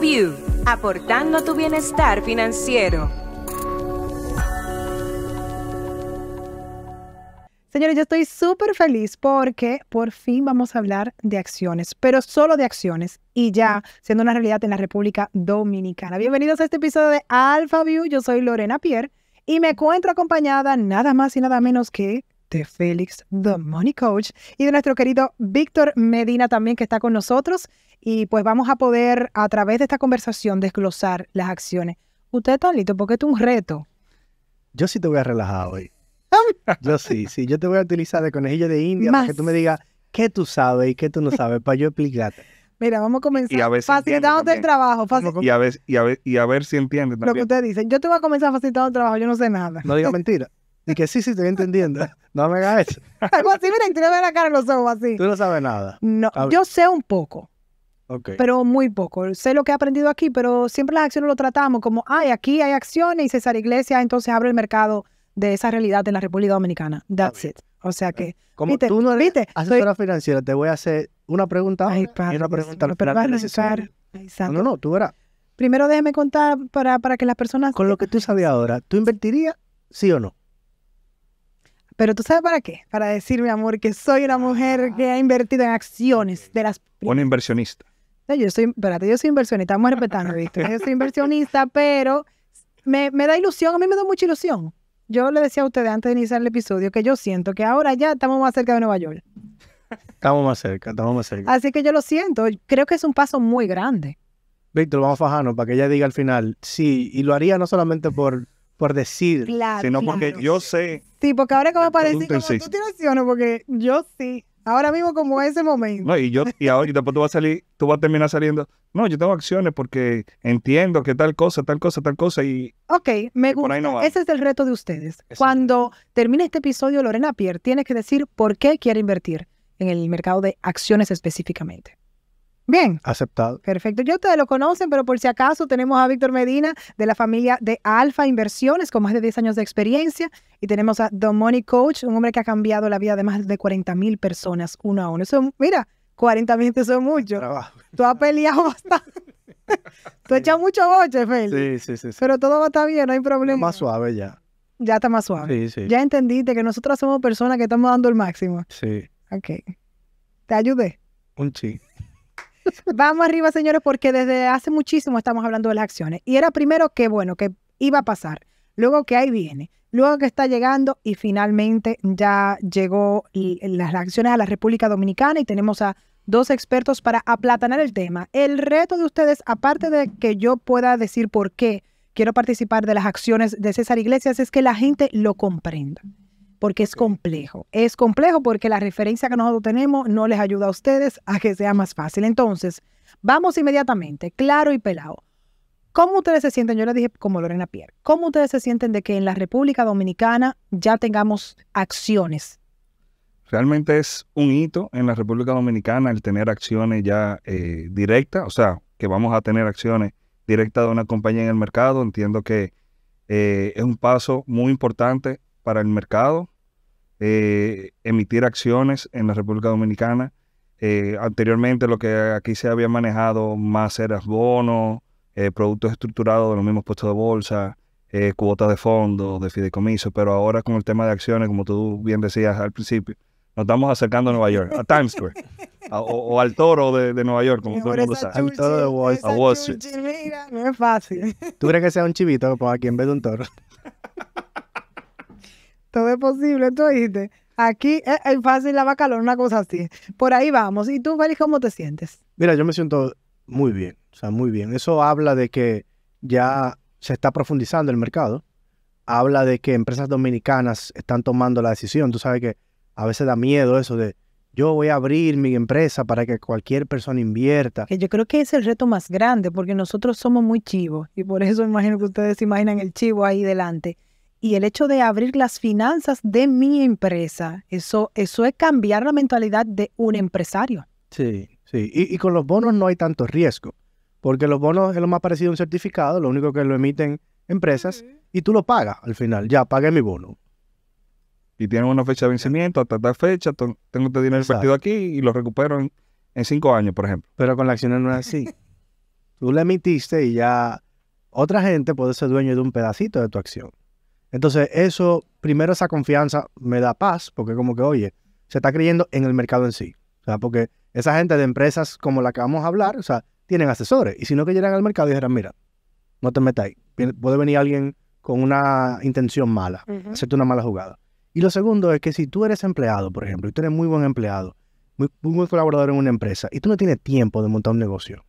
View, aportando tu bienestar financiero. Señores, yo estoy súper feliz porque por fin vamos a hablar de acciones, pero solo de acciones y ya siendo una realidad en la República Dominicana. Bienvenidos a este episodio de View. Yo soy Lorena Pierre y me encuentro acompañada nada más y nada menos que de Félix, The Money Coach, y de nuestro querido Víctor Medina también que está con nosotros. Y pues vamos a poder a través de esta conversación desglosar las acciones. Usted, listo? porque es un reto. Yo sí te voy a relajar hoy. yo sí, sí, yo te voy a utilizar de conejillo de India para que tú me digas qué tú sabes y qué tú no sabes para yo explicarte. Mira, vamos a comenzar facilitando el trabajo. Y, a ver, si entiendes. Lo que usted dice. Yo te voy a comenzar facilitando el trabajo, yo no sé nada. No diga mentira. Y que sí, sí, estoy entendiendo. No me hagas eso. Algo así, mira, la cara en los ojos así. Tú no sabes nada. yo sé un poco. Okay. Pero muy poco. Sé lo que he aprendido aquí, pero siempre las acciones lo tratamos como, ay, aquí hay acciones y César Iglesias entonces abre el mercado de esa realidad en la República Dominicana. That's it. O sea que, como tú no eres viste, asesora financiera, te voy a hacer una pregunta ay, y una pregunta al final. No, no, no, tú verás. Primero déjeme contar para, para que las personas... Con lo que tú sabías ahora, ¿tú invertirías sí o no? Pero tú sabes para qué? Para decir, mi amor, que soy una mujer que ah, ha invertido en acciones de las... Una inversionista. yo soy, espérate, yo soy inversionista, estamos respetando, Víctor. Yo soy inversionista, pero me, da ilusión, a mí me da mucha ilusión. Yo le decía a ustedes antes de iniciar el episodio que yo siento que ahora ya estamos más cerca de Nueva York. Estamos más cerca, estamos más cerca. Así que yo lo siento, creo que es un paso muy grande. Víctor, vamos a fajarnos para que ella diga al final, sí, y lo haría no solamente por, por decir, sino porque yo sé Sí, porque ahora como a como tú tienes acciones? porque yo sí. Ahora mismo como ese momento. No, y yo, y ahora, después tú vas a salir, tú vas a terminar saliendo. No, yo tengo acciones porque entiendo que tal cosa, tal cosa, tal cosa y. Ok, me gusta. ese es el reto de ustedes. Cuando termine este episodio, Lorena Pierre, tienes que decir por qué quiere invertir en el mercado de acciones específicamente. Bien. Aceptado. Perfecto. Ya ustedes lo conocen, pero por si acaso tenemos a Víctor Medina de la familia de Alfa Inversiones con más de 10 años de experiencia y tenemos a The Money Coach, un hombre que ha cambiado la vida de más de 40 mil personas uno a uno. Eso, mira, 40 mil son mucho. Trabajo. Tú has peleado bastante. Tú has echado mucho boche, Félix. Sí, sí, sí, Pero todo va a estar bien, no hay problema. más suave ya. Ya está más suave. Sí, sí. Ya entendiste que nosotras somos personas que estamos dando el máximo. Sí. Ok. ¿Te ayudé? Un ching. Vamos arriba, señores, porque desde hace muchísimo estamos hablando de las acciones. Y era primero que, bueno, que iba a pasar, luego que ahí viene, luego que está llegando y finalmente ya llegó las acciones a la República Dominicana y tenemos a dos expertos para aplatanar el tema. El reto de ustedes, aparte de que yo pueda decir por qué quiero participar de las acciones de César Iglesias, es que la gente lo comprenda porque es complejo. Es complejo porque la referencia que nosotros tenemos no les ayuda a ustedes a que sea más fácil. Entonces, vamos inmediatamente, claro y pelado. ¿Cómo ustedes se sienten? Yo les dije como Lorena Pierre, ¿cómo ustedes se sienten de que en la República Dominicana ya tengamos acciones? Realmente es un hito en la República Dominicana el tener acciones ya eh, directas, o sea, que vamos a tener acciones directas de una compañía en el mercado. Entiendo que eh, es un paso muy importante para el mercado, eh, emitir acciones en la República Dominicana. Eh, anteriormente lo que aquí se había manejado más eran bonos, eh, productos estructurados de los mismos puestos de bolsa, cuotas de fondos, de fideicomiso, pero ahora con el tema de acciones, como tú bien decías al principio, nos estamos acercando a Nueva York, a Times Square, o, al toro de, Nueva York, como todo el mundo sabe. Mira, no es fácil. ¿Tú crees que sea un chivito? Pues aquí en vez de un toro. de es posible, tú dijiste. Aquí es, fácil la vaca, una cosa así. Por ahí vamos. ¿Y tú, Félix, cómo te sientes? Mira, yo me siento muy bien, o sea, muy bien. Eso habla de que ya se está profundizando el mercado. Habla de que empresas dominicanas están tomando la decisión. Tú sabes que a veces da miedo eso de yo voy a abrir mi empresa para que cualquier persona invierta. Que yo creo que es el reto más grande porque nosotros somos muy chivos y por eso imagino que ustedes se imaginan el chivo ahí delante y el hecho de abrir las finanzas de mi empresa, eso, eso es cambiar la mentalidad de un empresario. Sí, sí. Y, con los bonos no hay tanto riesgo, porque los bonos es lo más parecido a un certificado, lo único que lo emiten empresas, y tú lo pagas al final. Ya, pagué mi bono. Y tiene una fecha de vencimiento, hasta tal fecha, tengo este dinero invertido aquí y lo recupero en, en, cinco años, por ejemplo. Pero con las acciones no es así. tú la emitiste y ya otra gente puede ser dueño de un pedacito de tu acción. Entonces, eso, primero esa confianza me da paz, porque como que, oye, se está creyendo en el mercado en sí. O sea, porque esa gente de empresas como la que vamos a hablar, o sea, tienen asesores. Y si no que llegan al mercado y dijeran, mira, no te metas ahí. Puede venir alguien con una intención mala, hacerte una mala jugada. Y lo segundo es que si tú eres empleado, por ejemplo, y tú eres muy buen empleado, muy, muy buen colaborador en una empresa, y tú no tienes tiempo de montar un negocio,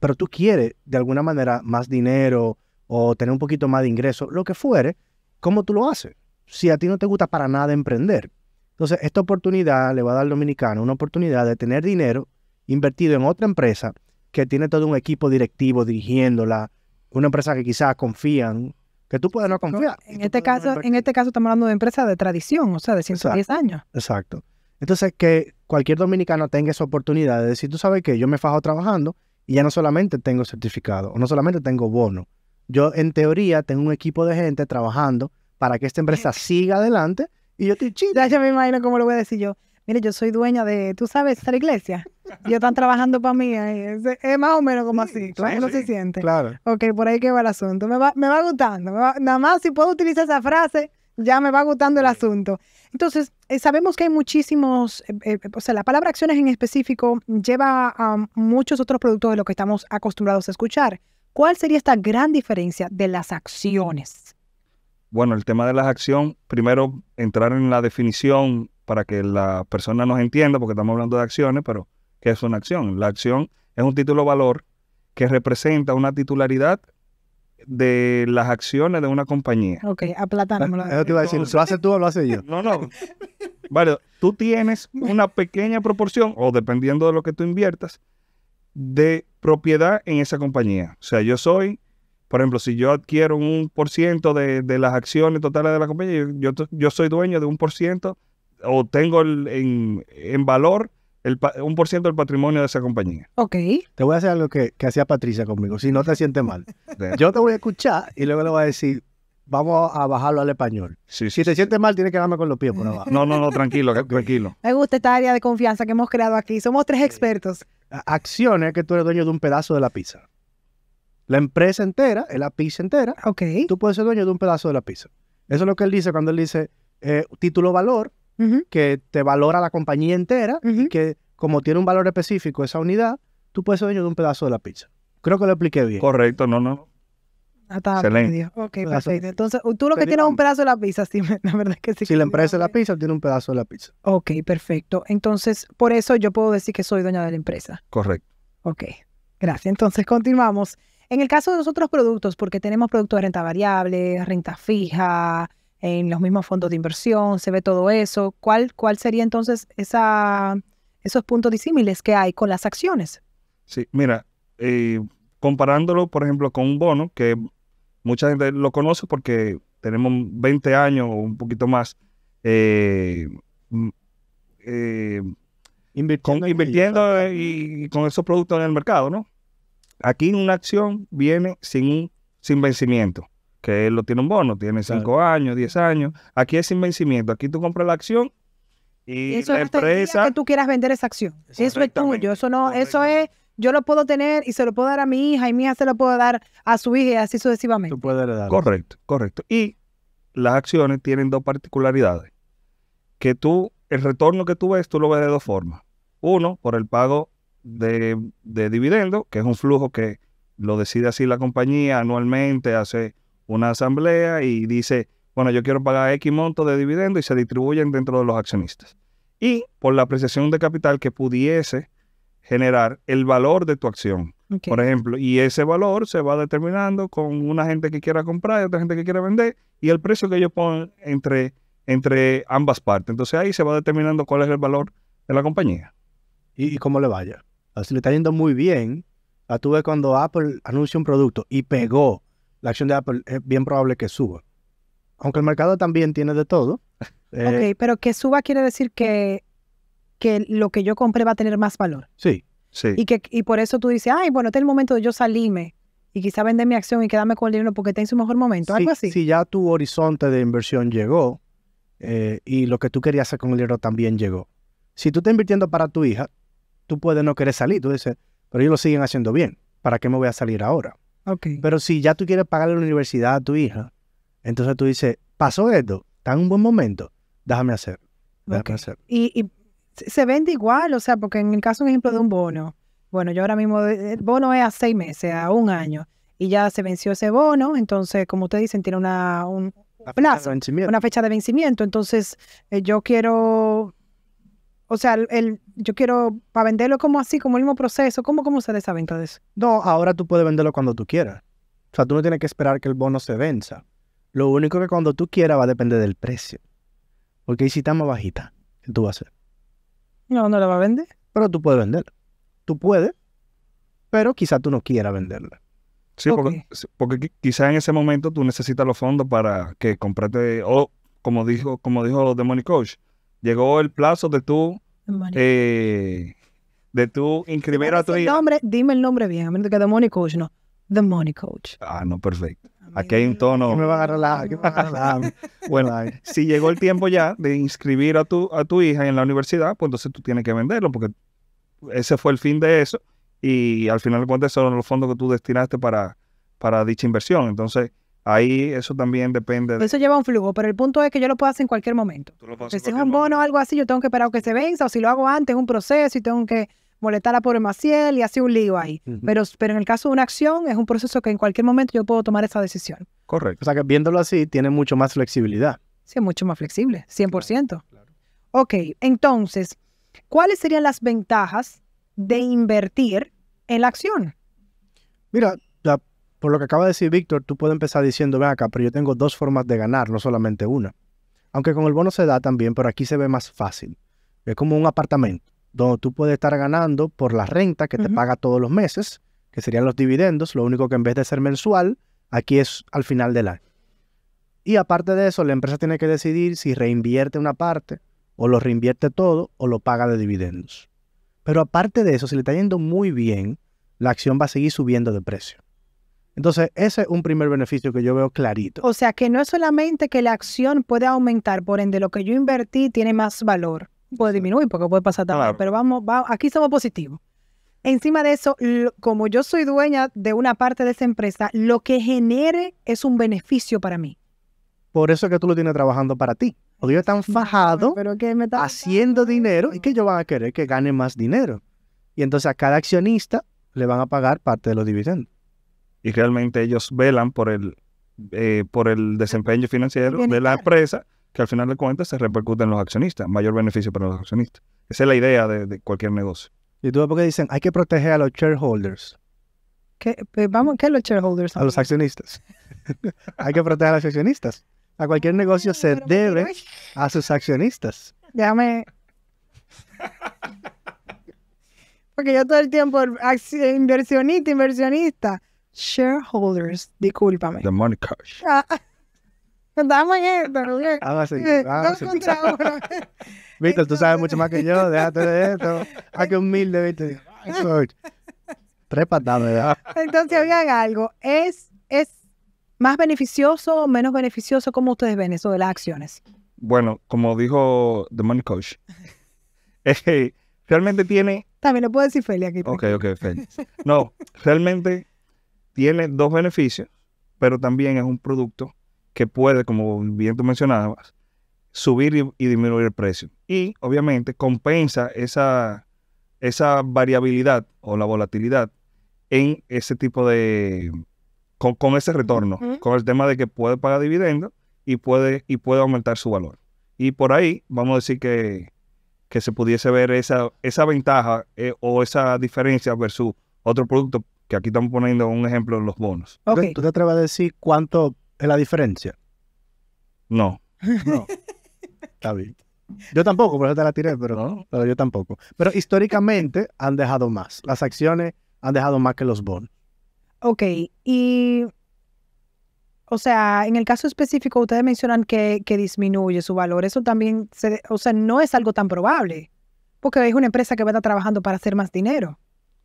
pero tú quieres de alguna manera más dinero o tener un poquito más de ingreso, lo que fuere, ¿cómo tú lo haces? Si a ti no te gusta para nada emprender. Entonces, esta oportunidad le va a dar al dominicano una oportunidad de tener dinero invertido en otra empresa que tiene todo un equipo directivo dirigiéndola, una empresa que quizás confían, que tú puedes no confiar. En este caso, en este caso estamos hablando de empresa de tradición, o sea, de 110 años. Exacto. Entonces, que cualquier dominicano tenga esa oportunidad de decir, tú sabes que yo me fajo trabajando y ya no solamente tengo certificado, o no solamente tengo bono, yo, en teoría, tengo un equipo de gente trabajando para que esta empresa siga adelante y yo te Ya, ya me imagino cómo lo voy a decir yo. Mire, yo soy dueña de, tú sabes, esta iglesia. Yo están trabajando para mí. Es, más o menos como así. Claro, se siente? Claro. Ok, por ahí que va el asunto. Me va, me va gustando. nada más si puedo utilizar esa frase, ya me va gustando el asunto. Entonces, eh, sabemos que hay muchísimos, eh, eh, o sea, la palabra acciones en específico lleva a muchos otros productos de lo que estamos acostumbrados a escuchar. ¿Cuál sería esta gran diferencia de las acciones? Bueno, el tema de las acciones, primero entrar en la definición para que la persona nos entienda, porque estamos hablando de acciones, pero ¿qué es una acción? La acción es un título valor que representa una titularidad de las acciones de una compañía. Ok, aplátanme. Ah, eso te iba a decir, ¿lo haces tú o lo hace yo? No, no. Vale, tú tienes una pequeña proporción, o dependiendo de lo que tú inviertas, de propiedad en esa compañía. O sea, yo soy, por ejemplo, si yo adquiero un por ciento de, las acciones totales de la compañía, yo, yo, soy dueño de un por ciento o tengo en, valor el, un por ciento del patrimonio de esa compañía. Ok. Te voy a hacer algo que, hacía Patricia conmigo, si no te sientes mal. yo te voy a escuchar y luego le voy a decir, vamos a bajarlo al español. si te sientes mal, tienes que darme con los pies por abajo. No, no, no, tranquilo, tranquilo. Me gusta esta área de confianza que hemos creado aquí. Somos tres expertos acciones que tú eres dueño de un pedazo de la pizza. La empresa entera la pizza entera. Tú puedes ser dueño de un pedazo de la pizza. Eso es lo que él dice cuando él dice eh, título valor, que te valora la compañía entera y que como tiene un valor específico esa unidad, tú puedes ser dueño de un pedazo de la pizza. Creo que lo expliqué bien. Correcto, no, no. Ah, ok, perfecto. Entonces, uh, tú lo que tienes es un pedazo de la pizza, sí, la verdad que Si la empresa es la pizza, tiene un pedazo de la pizza. Ok, perfecto. Entonces, por eso yo puedo decir que soy dueña de la empresa. Correcto. Ok, gracias. Entonces, continuamos. En el caso de los otros productos, porque tenemos productos de renta variable, renta fija, en los mismos fondos de inversión, se ve todo eso. ¿Cuál, cuál sería entonces esa, esos puntos disímiles que hay con las acciones? Sí, mira, eh, comparándolo, por ejemplo, con un bono, que mucha gente lo conoce porque tenemos 20 años o un poquito más eh, mm, eh, invirtiendo, con, y, con esos productos en el mercado, ¿no? Aquí una acción viene sin, sin vencimiento, que lo tiene un bono, tiene 5 años, 10 años. Aquí es sin vencimiento, aquí tú compras la acción y, eso es empresa... Que tú quieras vender esa acción. Eso es tuyo, eso no, eso es yo lo puedo tener y se lo puedo dar a mi hija y mi hija se lo puedo dar a su hija y así sucesivamente. Tú puedes heredar. Correcto, correcto. Y las acciones tienen dos particularidades. Que tú, el retorno que tú ves, tú lo ves de dos formas. Uno, por el pago de, de dividendo, que es un flujo que lo decide así la compañía anualmente, hace una asamblea y dice, bueno, yo quiero pagar X monto de dividendo y se distribuyen dentro de los accionistas. Y por la apreciación de capital que pudiese generar el valor de tu acción. Por ejemplo, y ese valor se va determinando con una gente que quiera comprar y otra gente que quiera vender y el precio que ellos ponen entre, entre ambas partes. Entonces ahí se va determinando cuál es el valor de la compañía. Y, cómo le vaya. Si le está yendo muy bien, ah, tu vez cuando Apple anuncia un producto y pegó, la acción de Apple es bien probable que suba. Aunque el mercado también tiene de todo. ok, eh, pero que suba quiere decir que que lo que yo compré va a tener más valor. Sí, sí. Y, que, por eso tú dices, ay, bueno, este es el momento de yo salirme y quizá vender mi acción y quedarme con el dinero porque está en su mejor momento, algo así. Si ya tu horizonte de inversión llegó eh, y lo que tú querías hacer con el dinero también llegó. Si tú estás invirtiendo para tu hija, tú puedes no querer salir. Tú dices, pero ellos lo siguen haciendo bien. ¿Para qué me voy a salir ahora? Okay. Pero si ya tú quieres pagarle la universidad a tu hija, entonces tú dices, pasó esto, está en un buen momento, déjame hacer. Déjame hacer. Y, y se vende igual, o sea, porque en el caso, un ejemplo de un bono, bueno, yo ahora mismo, eh, el bono es a seis meses, a un año, y ya se venció ese bono, entonces, como ustedes dicen, tiene una, un plazo, fecha una fecha de vencimiento, entonces eh, yo quiero, o sea, el, yo quiero, para venderlo como así, como el mismo proceso, ¿cómo, cómo se desaventa eso? No, ahora tú puedes venderlo cuando tú quieras. O sea, tú no tienes que esperar que el bono se venza. Lo único que cuando tú quieras va a depender del precio. Porque si está más bajita, tú vas a hacer? No, no la va a vender. Pero tú puedes venderla. Tú puedes, pero quizás tú no quieras venderla. Sí, porque, quizás en ese momento tú necesitas los fondos para que comprarte, o como dijo, como dijo The Money Coach, llegó el plazo de tu... eh, de tu inscribir a tu nombre, dime el nombre bien, a menos que The Money Coach, no. The Money Coach. Ah, no, perfecto. Aquí hay un tono. me va a agarrar la, Bueno, si llegó el tiempo ya de inscribir a tu, a tu hija en la universidad, pues entonces tú tienes que venderlo, porque ese fue el fin de eso. Y al final de cuentas, son los fondos que tú destinaste para, para dicha inversión. Entonces, ahí eso también depende. Pues eso lleva un flujo, pero el punto es que yo lo puedo hacer en cualquier momento. si es un bono o algo así, yo tengo que esperar a que se venza, o si lo hago antes, es un proceso y tengo que molestar a la Maciel y así un lío ahí. pero, pero en el caso de una acción, es un proceso que en cualquier momento yo puedo tomar esa decisión. Correcto. O sea, que viéndolo así, tiene mucho más flexibilidad. Sí, es mucho más flexible, 100%. Claro, Ok, entonces, ¿cuáles serían las ventajas de invertir en la acción? Mira, por lo que acaba de decir Víctor, tú puedes empezar diciendo, ven acá, pero yo tengo dos formas de ganar, no solamente una. Aunque con el bono se da también, pero aquí se ve más fácil. Es como un apartamento donde tú puedes estar ganando por la renta que te paga todos los meses, que serían los dividendos, lo único que en vez de ser mensual, aquí es al final del año. Y aparte de eso, la empresa tiene que decidir si reinvierte una parte, o lo reinvierte todo, o lo paga de dividendos. Pero aparte de eso, si le está yendo muy bien, la acción va a seguir subiendo de precio. Entonces, ese es un primer beneficio que yo veo clarito. O sea, que no es solamente que la acción puede aumentar, por ende, lo que yo invertí tiene más valor, puede disminuir porque puede pasar también, pero vamos, aquí somos positivos. Encima de eso, como yo soy dueña de una parte de esa empresa, lo que genere es un beneficio para mí. Por eso es que tú lo tienes trabajando para ti. o ellos están fajados haciendo dinero y que ellos van a querer que gane más dinero. Y entonces a cada accionista le van a pagar parte de los dividendos. Y realmente ellos velan por el, eh, por el desempeño financiero de la empresa que al final de cuentas se repercute en los accionistas, mayor beneficio para los accionistas. Esa es la idea de, cualquier negocio. ¿Y tú porque dicen hay que proteger a los shareholders? ¿Qué, pues vamos, ¿qué los shareholders? A los accionistas. hay que proteger a los accionistas. A cualquier negocio se debe a sus accionistas. Déjame. Porque yo todo el tiempo, inversionista, inversionista. Shareholders, discúlpame. The money cash. Ah. Estamos en esto, Miguel. Dos contra uno. Víctor, tú sabes mucho más que yo, déjate de esto. Ah, qué humilde, Víctor. Tres patadas, ¿verdad? Entonces, oigan algo. ¿Es, ¿Es más beneficioso o menos beneficioso? como ustedes ven eso de las acciones? Bueno, como dijo The Money Coach, realmente tiene. También lo puedo decir Feli aquí. Ok, ok, Feli. No, realmente tiene dos beneficios, pero también es un producto que puede, como bien tú mencionabas, subir y, disminuir el precio. Y obviamente compensa esa, esa variabilidad o la volatilidad en ese tipo de, con, ese retorno, con el tema de que puede pagar dividendos y puede, y aumentar su valor. Y por ahí vamos a decir que, que se pudiese ver esa, esa ventaja eh, o esa diferencia versus otro producto, que aquí estamos poniendo un ejemplo, los bonos. Okay. ¿Tú te atreves a decir cuánto es la diferencia? No. Está bien. Yo tampoco, por eso te la tiré, pero, pero yo tampoco. Pero históricamente han dejado más. Las acciones han dejado más que los bonos. Ok, y o sea, en el caso específico, ustedes mencionan que, disminuye su valor. Eso también, se, o sea, no es algo tan probable, porque es una empresa que va a estar trabajando para hacer más dinero.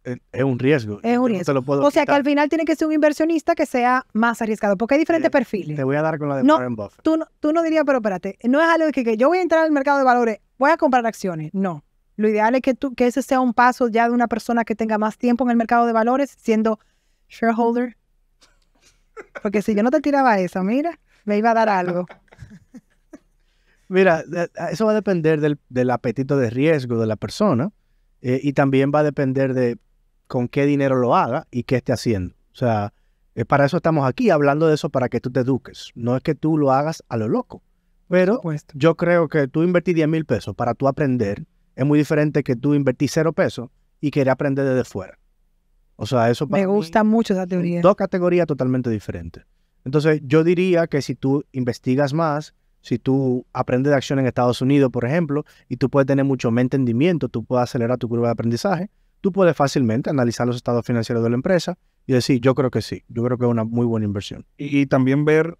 Eh, es un riesgo. Es un riesgo. o sea que al final tiene que ser un inversionista que sea más arriesgado, porque hay diferentes perfiles. Te voy a dar con la de Warren Buffett. Tú, tú no dirías, pero espérate, no es algo de que, yo voy a entrar al mercado de valores, voy a comprar acciones. No. Lo ideal es que, tú, que ese sea un paso ya de una persona que tenga más tiempo en el mercado de valores, siendo shareholder. Porque si yo no te tiraba esa, mira, me iba a dar algo. Mira, eso va a depender del, apetito de riesgo de la persona. Eh, y también va a depender de con qué dinero lo haga y qué esté haciendo. O sea, eh, para eso estamos aquí hablando de eso para que tú te eduques. No es que tú lo hagas a lo loco. Pero yo creo que tú invertir 10 mil pesos para tú aprender es muy diferente que tú invertir cero pesos y querer aprender desde fuera. O sea, eso Me gusta mucho esa teoría. Dos categorías totalmente diferentes. Entonces, yo diría que si tú investigas más, si tú aprendes de acción en Estados Unidos, por ejemplo, y tú puedes tener mucho más entendimiento, tú puedes acelerar tu curva de aprendizaje tú puedes fácilmente analizar los estados financieros de la empresa y decir, yo creo que sí, yo creo que es una muy buena inversión. Y, también ver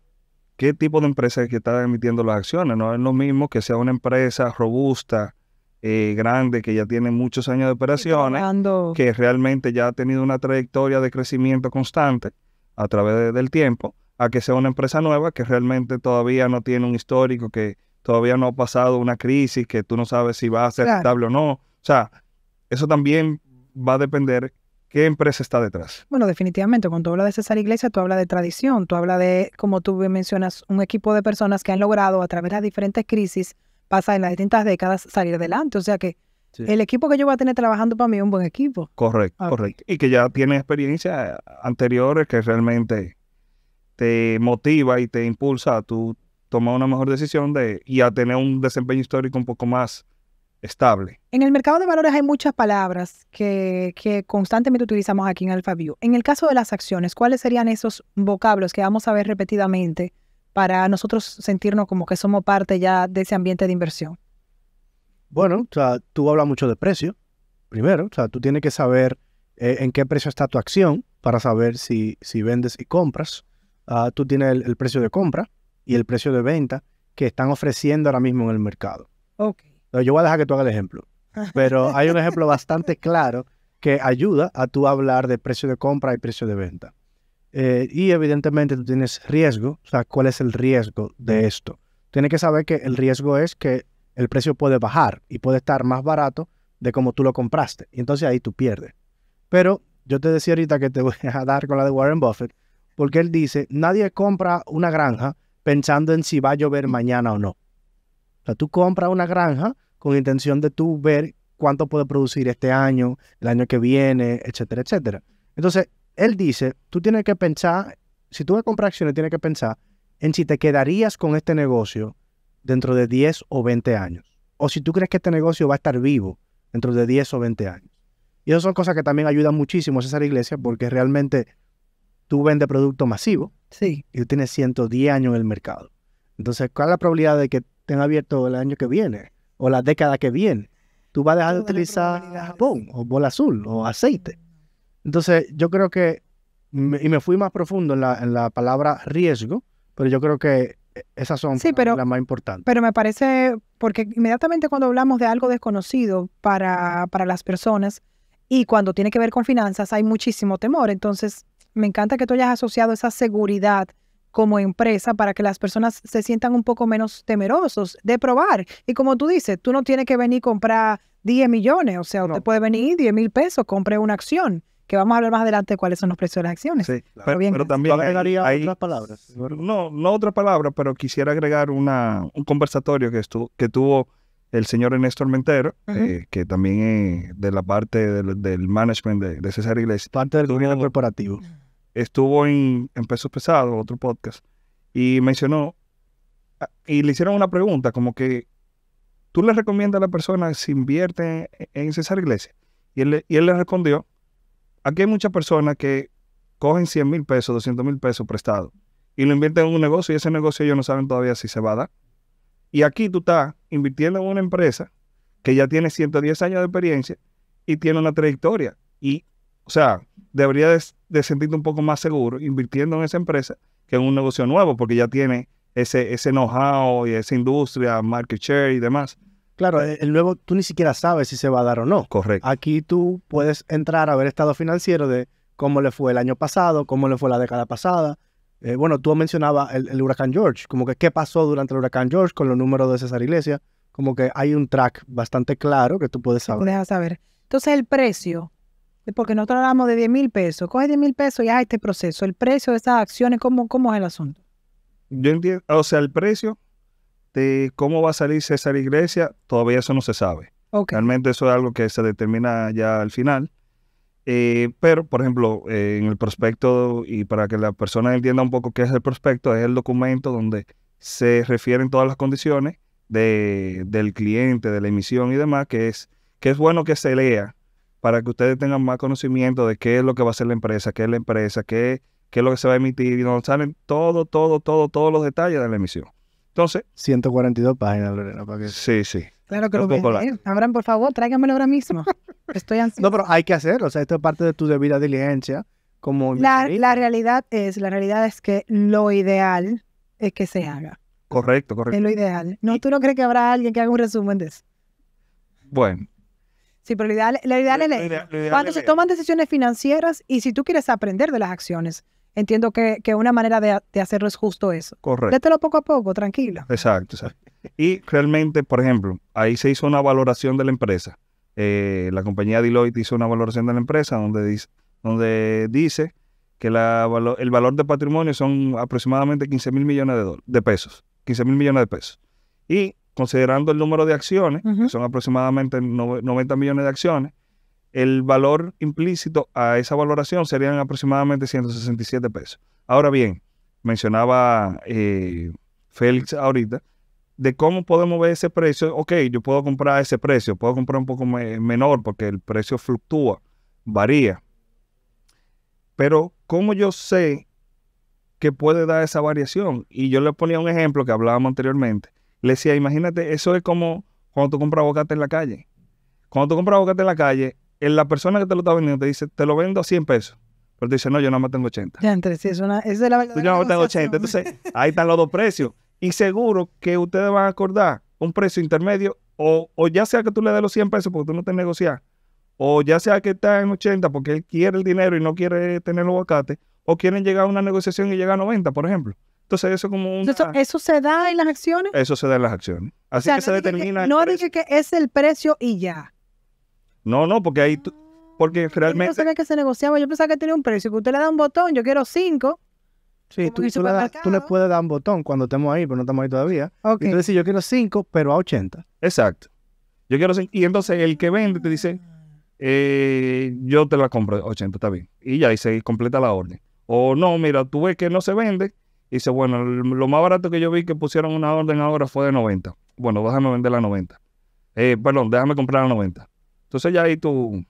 qué tipo de empresa es que está emitiendo las acciones. No es lo mismo que sea una empresa robusta, eh, grande, que ya tiene muchos años de operaciones, que realmente ya ha tenido una trayectoria de crecimiento constante a través del tiempo, a que sea una empresa nueva que realmente todavía no tiene un histórico, que todavía no ha pasado una crisis, que tú no sabes si va a ser estable o no. O sea, eso también va a depender qué empresa está detrás. Bueno, definitivamente, cuando tú hablas de César Iglesias, tú hablas de tradición, tú hablas de, como tú mencionas, un equipo de personas que han logrado a través de las diferentes crisis, pasar en las distintas décadas, salir adelante. O sea que el equipo que yo voy a tener trabajando para mí es un buen equipo. Correcto, correcto. Y que ya tiene experiencias anteriores que realmente te motiva y te impulsa a tú tomar una mejor decisión de, y a tener un desempeño histórico un poco más estable. En el mercado de valores hay muchas palabras que, constantemente utilizamos aquí en AlphaView. En el caso de las acciones, ¿cuáles serían esos vocablos que vamos a ver repetidamente para nosotros sentirnos como que somos parte ya de ese ambiente de inversión? Bueno, o sea, tú hablas mucho de precio, primero. O sea, tú tienes que saber eh, en qué precio está tu acción para saber si, si vendes y compras. Ah, tú tienes el, precio de compra y el precio de venta que están ofreciendo ahora mismo en el mercado. Ok yo voy a dejar que tú hagas el ejemplo. Pero hay un ejemplo bastante claro que ayuda a tú hablar de precio de compra y precio de venta. Eh, y evidentemente tú tienes riesgo. O sea, ¿cuál es el riesgo de esto? Tienes que saber que el riesgo es que el precio puede bajar y puede estar más barato de como tú lo compraste. Y entonces ahí tú pierdes. Pero yo te decía ahorita que te voy a dar con la de Warren Buffett, porque él dice, nadie compra una granja pensando en si va a llover mañana o no tú compras una granja con intención de tú ver cuánto puede producir este año, el año que viene, etcétera, etcétera. Entonces, él dice, tú tienes que pensar, si tú vas a comprar acciones, tienes que pensar en si te quedarías con este negocio dentro de 10 o 20 años. O si tú crees que este negocio va a estar vivo dentro de 10 o 20 años. Y eso son cosas que también ayudan muchísimo a César iglesia porque realmente tú vendes producto masivo sí. y tú tienes 110 años en el mercado. Entonces, ¿cuál es la probabilidad de que estén abiertos el año que viene o la década que viene. Tú vas a dejar de utilizar jabón o bola azul o aceite. Entonces, yo creo que, y me fui más profundo en la, palabra riesgo, pero yo creo que eh, esas son sí, las más importantes. Pero me parece, porque inmediatamente cuando hablamos de algo desconocido para, para las personas y cuando tiene que ver con finanzas, hay muchísimo temor. Entonces, me encanta que tú hayas asociado esa seguridad como empresa para que las personas se sientan un poco menos temerosos de probar. Y como tú dices, tú no tienes que venir a comprar 10 millones, o sea, te puede venir 10 mil pesos, compre una acción, que vamos a hablar más adelante cuáles son los precios de las acciones. pero, bien, también agregaría otras palabras. No, no otra palabra pero quisiera agregar una, un conversatorio que, estuvo, que tuvo el señor Ernesto Armentero, eh, que también es eh, de la parte del, management de, de, César Iglesias. Parte del gobierno corporativo estuvo en, Pesos Pesados, otro podcast, y mencionó, ah, y le hicieron una pregunta, como que, ¿tú le recomiendas a la persona si invierte en César Iglesias? Y él, y él le respondió, aquí hay muchas personas que cogen 100 mil pesos, 200 mil pesos prestados y lo invierten en un negocio y ese negocio ellos no saben todavía si se va a dar. Y aquí tú estás invirtiendo en una empresa que ya tiene 110 años de experiencia y tiene una trayectoria. Y, o sea, debería de sentirte un poco más seguro invirtiendo en esa empresa que en un negocio nuevo, porque ya tiene ese, ese know-how y esa industria, market share y demás. Claro, eh, el nuevo tú ni siquiera sabes si se va a dar o no. Correcto. Aquí tú puedes entrar a ver estado financiero de cómo le fue el año pasado, cómo le fue la década pasada. Eh, bueno, tú mencionabas el, huracán George, como que qué pasó durante el huracán George con los números de César Iglesias, como que hay un track bastante claro que tú puedes saber. Puedes saber. Entonces el precio, porque nosotros hablamos de 10 mil pesos. Coge 10 mil pesos y haz este proceso. El precio de esas acciones, ¿cómo, cómo es el asunto? Yo entiendo, o sea, el precio de cómo va a salir César Iglesia, todavía eso no se sabe. Realmente eso es algo que se determina ya al final. Eh, pero, por ejemplo, eh, en el prospecto, y para que la persona entienda un poco qué es el prospecto, es el documento donde se refieren todas las condiciones de, del cliente, de la emisión y demás, que es, que es bueno que se lea para que ustedes tengan más conocimiento de qué es lo que va a hacer la empresa, qué es la empresa, qué, es lo que se va a emitir, y nos salen todo, todo, todo, todos los detalles de la emisión. Entonces. 142 páginas, Lorena, para que. Sí, sí. Claro que lo puedo ¿eh? por favor, tráigamelo ahora mismo. Estoy ansioso. No, pero hay que hacerlo. O sea, esto es parte de tu debida diligencia. Como la, la realidad es, la realidad es que lo ideal es que se haga. Correcto, correcto. Es lo ideal. ¿No tú no crees que habrá alguien que haga un resumen de eso? Bueno, Sí, pero la ideal, es cuando se toman decisiones financieras y si tú quieres aprender de las acciones. Entiendo que, una manera de, hacerlo es justo eso. Correcto. Dételo poco a poco, tranquila Exacto, Y realmente, por ejemplo, ahí se hizo una valoración de la empresa. Eh, la compañía Deloitte hizo una valoración de la empresa donde dice, donde dice que el valor de patrimonio son aproximadamente 15 mil millones de, de pesos. 15 mil millones de pesos. Y considerando el número de acciones, que son aproximadamente 90 millones de acciones, el valor implícito a esa valoración serían aproximadamente 167 pesos. Ahora bien, mencionaba eh, Félix ahorita, de cómo podemos ver ese precio, ok, yo puedo comprar ese precio, puedo comprar un poco menor porque el precio fluctúa, varía. Pero, ¿cómo yo sé que puede dar esa variación? Y yo le ponía un ejemplo que hablábamos anteriormente le decía, imagínate, eso es como cuando tú compras aguacate en la calle. Cuando tú compras aguacate en la calle, eh, la persona que te lo está vendiendo te dice, te lo vendo a 100 pesos. Pero te dice, no, yo nada más tengo 80. Ya, entonces, una, es de la verdad. Yo nada más tengo 80. Entonces, ahí están los dos precios. Y seguro que ustedes van a acordar un precio intermedio o, ya sea que tú le des los 100 pesos porque tú no te negocias, o ya sea que está en 80 porque él quiere el dinero y no quiere tener los bocates, o quieren llegar a una negociación y llegar a 90, por ejemplo. Entonces eso como un... eso, se da en las acciones. Eso se da en las acciones. Así que se determina. Que, no dije que es el precio y ya. No, no, porque ahí porque realmente. Yo pensaba que se negociaba. Yo pensaba que tenía un precio. Que usted le da un botón. Yo quiero cinco. Sí, tú, le puedes dar un botón cuando estemos ahí, pero no estamos ahí todavía. Entonces yo quiero cinco, pero a 80. Exacto. Yo quiero cinco. Y entonces el que vende te dice, eh, yo te la compro 80, está bien. Y ya se completa la orden. O no, mira, tú ves que no se vende, dice, bueno, lo más barato que yo vi que pusieron una orden ahora fue de 90. Bueno, déjame vender la 90. Eh, perdón, déjame comprar la 90. Entonces ya ahí tú...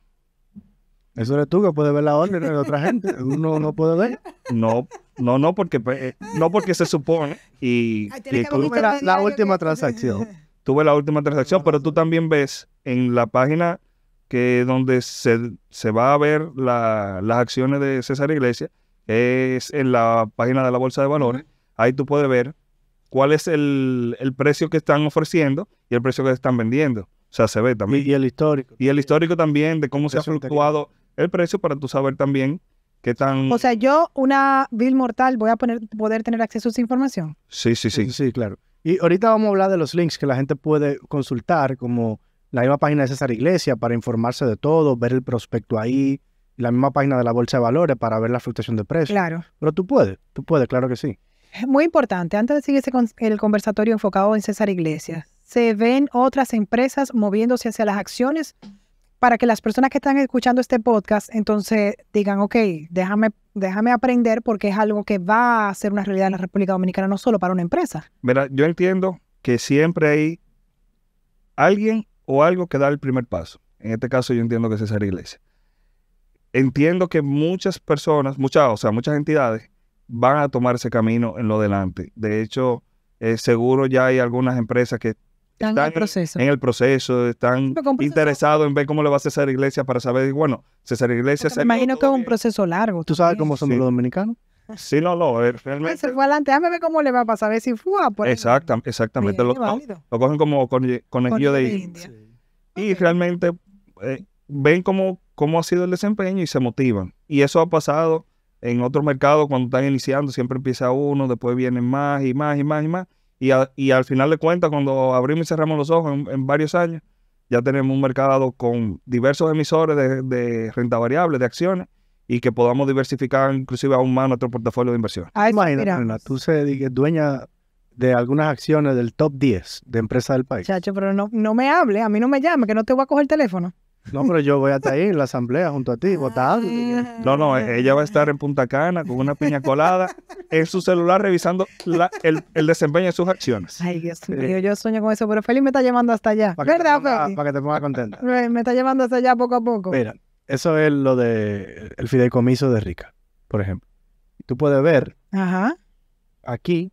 Eso eres tú que puedes ver la orden de otra gente. Uno no puede ver. No, no, no, porque, pues, eh, no porque se supone. Y, y tú la, última transacción. Tuve la última transacción, pero tú también ves en la página que donde se, se va a ver las acciones de César Iglesias, es en la página de la Bolsa de Valores. Ahí tú puedes ver cuál es el, precio que están ofreciendo y el precio que están vendiendo. O sea, se ve también. Y, el histórico. Y el histórico también de cómo se ha fluctuado el precio para tú saber también qué tan... O sea, yo, una vil mortal, voy a poner, poder tener acceso a esa información. Sí, sí, sí. Sí, claro. Y ahorita vamos a hablar de los links que la gente puede consultar, como la misma página de César Iglesia para informarse de todo, ver el prospecto ahí, la misma página de la bolsa de valores para ver la fluctuación de precios. Claro. Pero tú puedes, tú puedes, claro que sí. Muy importante, antes de seguir el conversatorio enfocado en César Iglesias, ¿se ven otras empresas moviéndose hacia las acciones para que las personas que están escuchando este podcast entonces digan, ok, déjame, déjame aprender porque es algo que va a ser una realidad en la República Dominicana, no solo para una empresa? Mira, yo entiendo que siempre hay alguien o algo que da el primer paso. En este caso yo entiendo que es César Iglesias entiendo que muchas personas, muchas, o sea, muchas entidades van a tomar ese camino en lo delante. De hecho, eh, seguro ya hay algunas empresas que están, en el proceso, están interesados en ver cómo le va a la iglesia para saber, bueno, César Iglesias... Me imagino que es un proceso largo. ¿Tú sabes cómo son los dominicanos? Sí, no, no, eh, realmente... Se adelante, déjame ver cómo le va a pasar, a ver si fue a por Exactamente, lo, cogen como eh, conejillo con de, India. Y realmente ven cómo cómo ha sido el desempeño y se motivan. Y eso ha pasado en otros mercados cuando están iniciando, siempre empieza uno, después vienen más y más y más y más. Y, al final de cuentas, cuando abrimos y cerramos los ojos en, varios años, ya tenemos un mercado con diversos emisores de, renta variable, de acciones, y que podamos diversificar inclusive aún más nuestro portafolio de inversión. Imagina, tú se dueña de algunas acciones del top 10 de empresas del país. Chacho, pero no, no me hable, a mí no me llame, que no te voy a coger el teléfono. No, pero yo voy hasta ahí en la asamblea junto a ti, votado. Ah. No, no, ella va a estar en Punta Cana con una piña colada en su celular revisando el, desempeño de sus acciones. Ay, Dios mío, yo sueño con eso, pero Felipe me está llamando hasta allá. ¿Verdad, Para que te pongas contenta. Me está llevando hasta allá poco a poco. Mira, eso es lo de el fideicomiso de Rica, por ejemplo. Tú puedes ver aquí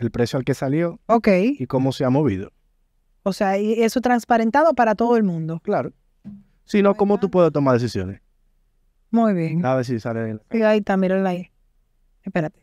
el precio al que salió okay. y cómo se ha movido. O sea, y eso transparentado para todo el mundo. Claro sino cómo tú puedes tomar decisiones. Muy bien. A ver si sale. ahí está, míralo ahí. Espérate.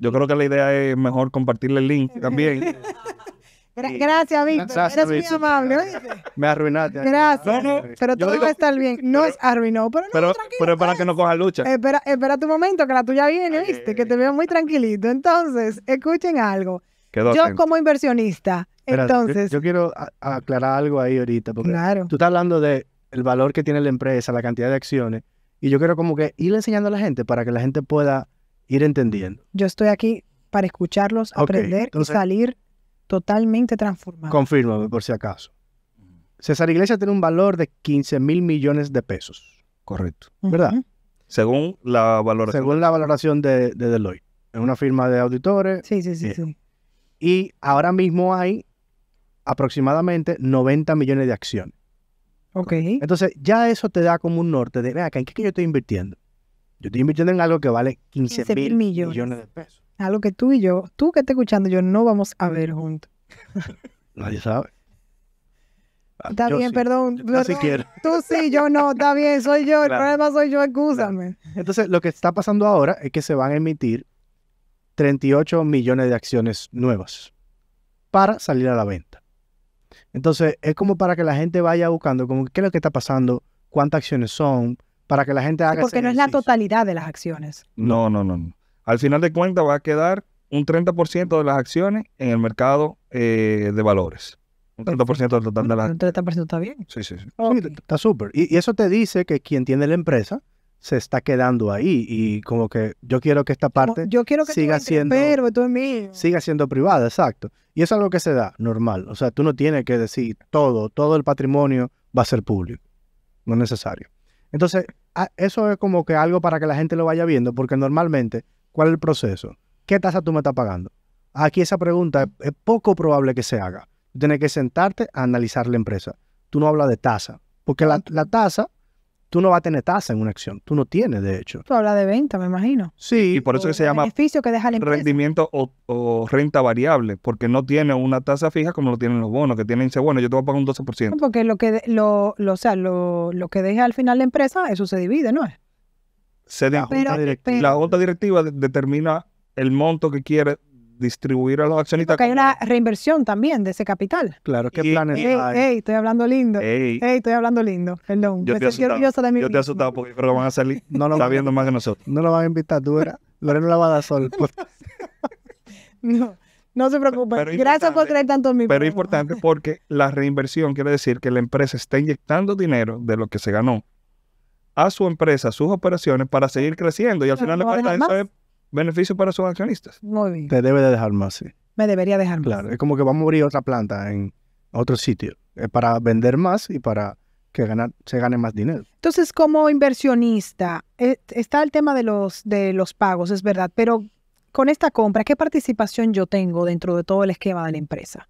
Yo creo que la idea es mejor compartirle el link también. gracias, Víctor. Eres muy amable. ¿oíste? Me arruinaste. Gracias. No, no, pero todo digo, a estar bien. No es arruinado, pero no. Pero, pero es para que pues. no coja lucha. Espera, espera tu momento, que la tuya viene, ¿viste? Que te veo muy tranquilito. Entonces, escuchen algo. yo, como inversionista, entonces. Yo, quiero aclarar algo ahí ahorita. Porque claro. Tú estás hablando de el valor que tiene la empresa, la cantidad de acciones. Y yo quiero como que ir enseñando a la gente para que la gente pueda ir entendiendo. Yo estoy aquí para escucharlos, aprender y salir totalmente transformado. Confírmame por si acaso. César Iglesias tiene un valor de 15 mil millones de pesos. Correcto. ¿Verdad? Según la valoración. Según la valoración de, Deloitte. Es una firma de auditores. Sí, sí, sí, eh, sí. Y ahora mismo hay aproximadamente 90 millones de acciones. Entonces, ya eso te da como un norte de, vea, ¿en qué que yo estoy invirtiendo? Yo estoy invirtiendo en algo que vale 15, mil millones. de pesos. Algo que tú y yo, tú que estás escuchando, yo no vamos a ver juntos. Nadie sabe. Ah, está bien, perdón. Tú sí, yo no, está bien, soy yo, el problema soy yo, excúsame. Entonces, lo que está pasando ahora es que se van a emitir 38 millones de acciones nuevas para salir a la venta. Entonces, es como para que la gente vaya buscando, como qué es lo que está pasando, cuántas acciones son, para que la gente haga... Porque no es la totalidad de las acciones. No, no, no. Al final de cuentas va a quedar un 30% de las acciones en el mercado eh, de valores. Un 30% del total de las... Un 30% está bien. Sí, sí, sí. está súper. Y, y, eso te dice que quien tiene la empresa se está quedando ahí y como que yo quiero que esta parte yo quiero siga siendo siendo privada, exacto. Y eso es algo que se da normal, o sea, tú no tienes que decir todo, todo el patrimonio va a ser público. No es necesario. Entonces, eso es como que algo para que la gente lo vaya viendo, porque normalmente, ¿cuál es el proceso? ¿Qué tasa tú me estás pagando? Aquí esa pregunta es poco probable que se haga. Tienes que sentarte a analizar la empresa. Tú no hablas de tasa, porque la tasa tú no vas a tener tasa en una acción. Tú no tienes, de hecho. Tú hablas de venta, me imagino. Sí. Y por eso que se llama beneficio que deja la rendimiento o, renta variable, porque no tiene una tasa fija como lo tienen los bonos, que tienen, ese bueno, yo te voy a pagar un 12%. porque lo que, lo, sea, lo, que deja al final la empresa, eso se divide, ¿no es? Se la, junta directiva, la junta directiva determina el monto que quiere distribuir a los accionistas. Porque hay una reinversión también de ese capital. Claro, ¿qué planes hay? Ey, estoy hablando lindo. Ey. ey, estoy hablando lindo. Perdón. Yo te de asustado, yo te asustado porque creo que van a salir no lo viendo más que nosotros. No lo van a invitar, tú verás. Lorena la va a dar sol. no. No se preocupen. Gracias por creer tanto en mí. Pero es importante porque la reinversión quiere decir que la empresa está inyectando dinero de lo que se ganó a su empresa, a sus operaciones, para seguir creciendo. Y al final de cuentas, eso es beneficio para sus accionistas. Muy bien. Te debe de dejar más, sí. Me debería dejar más. Claro, es como que va a abrir otra planta en otro sitio. para vender más y para que ganar, se gane más dinero. Entonces, como inversionista, eh, está el tema de los, de los pagos, es verdad, pero con esta compra, ¿qué participación yo tengo dentro de todo el esquema de la empresa?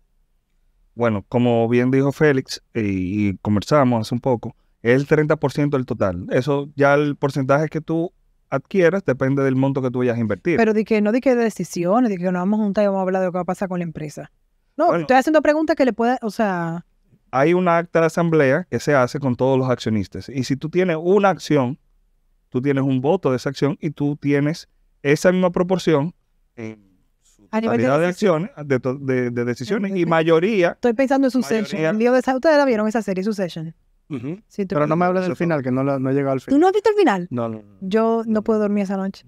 Bueno, como bien dijo Félix y, y conversamos hace un poco, es el 30% del total. Eso ya el porcentaje que tú adquieras depende del monto que tú vayas a invertir. Pero di que no de que decisiones, de que nos vamos a juntar y vamos a hablar de lo que va a pasar con la empresa. No, estoy haciendo preguntas que le pueda, o sea... Hay una acta de asamblea que se hace con todos los accionistas. Y si tú tienes una acción, tú tienes un voto de esa acción y tú tienes esa misma proporción en su totalidad de, acciones, de, de, decisiones eh, y eh, mayoría... Estoy pensando en su Mayoría, ¿Ustedes la vieron esa serie, Succession? Pero no me hables del final, que no, he llegado al final. ¿Tú no has visto el final? No, no. Yo no, puedo dormir esa noche.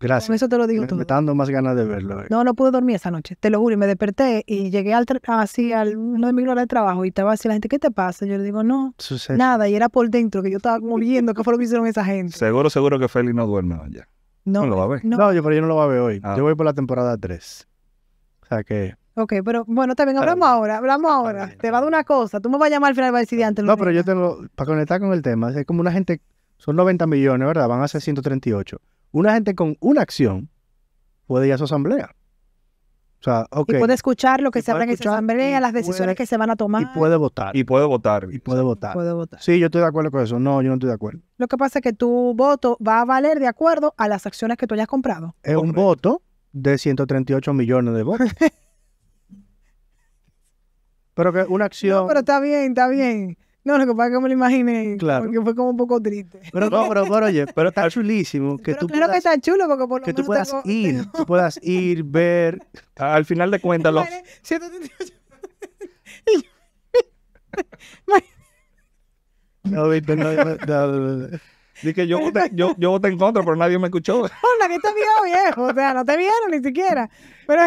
Gracias. Con eso te lo digo me, Me está dando más ganas de verlo. Eh. No, no pude dormir esa noche, te lo juro. Y me desperté y llegué así a una de mis horas de trabajo y estaba así la gente, ¿qué te pasa? Yo le digo, no, nada. Y era por dentro, que yo estaba muriendo. qué fue lo que hicieron esa gente. Seguro, seguro que Feli no duerme ya. No, lo va a ver. No, yo, pero yo no lo voy a ver hoy. Ah. Yo voy por la temporada 3. O sea que Ok, pero bueno, también hablamos ahora, hablamos ahora. Te va de una cosa, tú me vas a llamar al final para antes. No, pero yo tengo, para conectar con el tema, es como una gente, son 90 millones, ¿verdad? Van a ser 138. Una gente con una acción puede ir a su asamblea. O sea, okay. Y puede escuchar lo que se habla en esa asamblea, las decisiones que se van a tomar. Y puede votar. Y puede votar. Y puede votar. Puede votar. Sí, yo estoy de acuerdo con eso. No, yo no estoy de acuerdo. Lo que pasa es que tu voto va a valer de acuerdo a las acciones que tú hayas comprado. Es un voto de 138 millones de votos. Pero que una acción. No, pero está bien, está bien. No, lo que pasa es que me lo imaginé. Claro. Porque fue como un poco triste. Pero no, pero, pero oye, pero está chulísimo. Que tú que está chulo porque por lo Que tú puedas ir, tú puedas ir, ver. Al final de cuentas, los. no, viste, no, no, no, no. Dije, yo, yo, yo voté en pero nadie me escuchó. Hola, que te viejo. O sea, no te vieron ni siquiera. Pero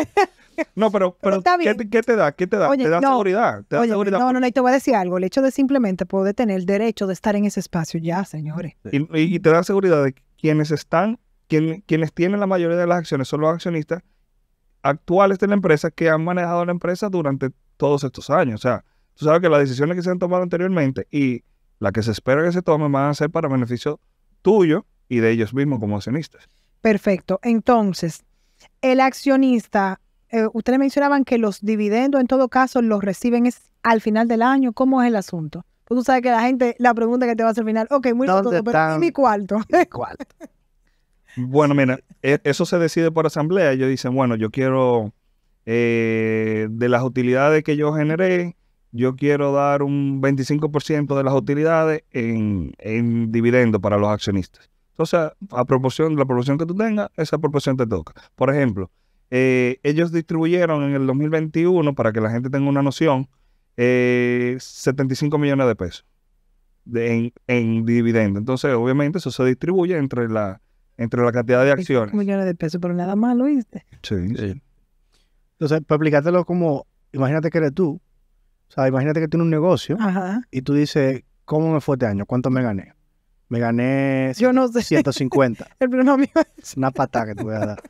no, pero, pero, ¿qué, te, da? ¿Qué te da? te da seguridad. No, no, no, y te voy a decir algo. El hecho de simplemente poder tener el derecho de estar en ese espacio, ya, señores. Y, te da seguridad de quienes están, quienes tienen la mayoría de las acciones son los accionistas actuales de la empresa que han manejado la empresa durante todos estos años. O sea, tú sabes que las decisiones que se han tomado anteriormente y las que se espera que se tomen van a ser para beneficio tuyo y de ellos mismos como accionistas. Perfecto. Entonces, el accionista eh, ustedes mencionaban que los dividendos en todo caso los reciben es al final del año. ¿Cómo es el asunto? Pues tú sabes que la gente, la pregunta que te va a hacer al final, ok, muy ¿Dónde pero ¿y mi cuarto? bueno, mira, e, eso se decide por asamblea. Ellos dicen, bueno, yo quiero eh, de las utilidades que yo generé, yo quiero dar un 25% de las utilidades en, en dividendo para los accionistas. Entonces, a proporción, de la proporción que tú tengas, esa proporción te toca. Por ejemplo, eh, ellos distribuyeron en el 2021, para que la gente tenga una noción, 75 eh, millones de pesos en, dividendos dividendo. Entonces, obviamente, eso se distribuye entre la, entre la cantidad de acciones. millones de pesos, pero nada malo, oíste Sí, Entonces, para explicártelo como, imagínate que eres tú, o sea, imagínate que tienes un negocio y tú dices, ¿cómo me fue este año? ¿Cuánto me gané? Me gané Yo no sé. 150. el es... Una patada que te voy a dar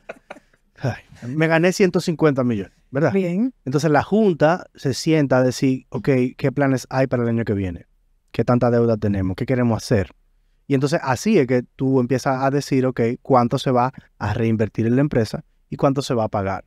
me gané 150 millones, ¿verdad? Bien. Entonces la Junta se sienta a decir, ok, ¿qué planes hay para el año que viene? ¿Qué tanta deuda tenemos? ¿Qué queremos hacer? Y entonces así es que tú empiezas a decir, ok, cuánto se va a reinvertir en la empresa y cuánto se va a pagar.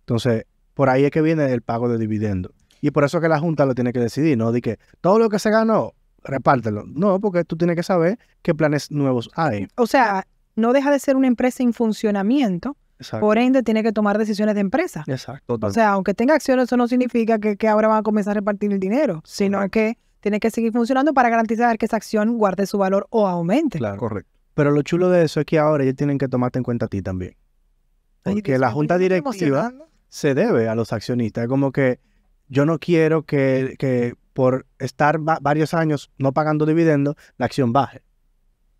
Entonces, por ahí es que viene el pago de dividendos. Y por eso que la Junta lo tiene que decidir, ¿no? De que todo lo que se ganó, repártelo. No, porque tú tienes que saber qué planes nuevos hay. O sea, no deja de ser una empresa en funcionamiento, por ende, tiene que tomar decisiones de empresa. Exacto. O sea, aunque tenga acciones, eso no significa que, ahora van a comenzar a repartir el dinero, sino que tiene que seguir funcionando para garantizar que esa acción guarde su valor o aumente. Claro, correcto. Pero lo chulo de eso es que ahora ellos tienen que tomarte en cuenta a ti también. Porque la junta directiva se debe a los accionistas. Es como que yo no quiero que, por estar varios años no pagando dividendos, la acción baje.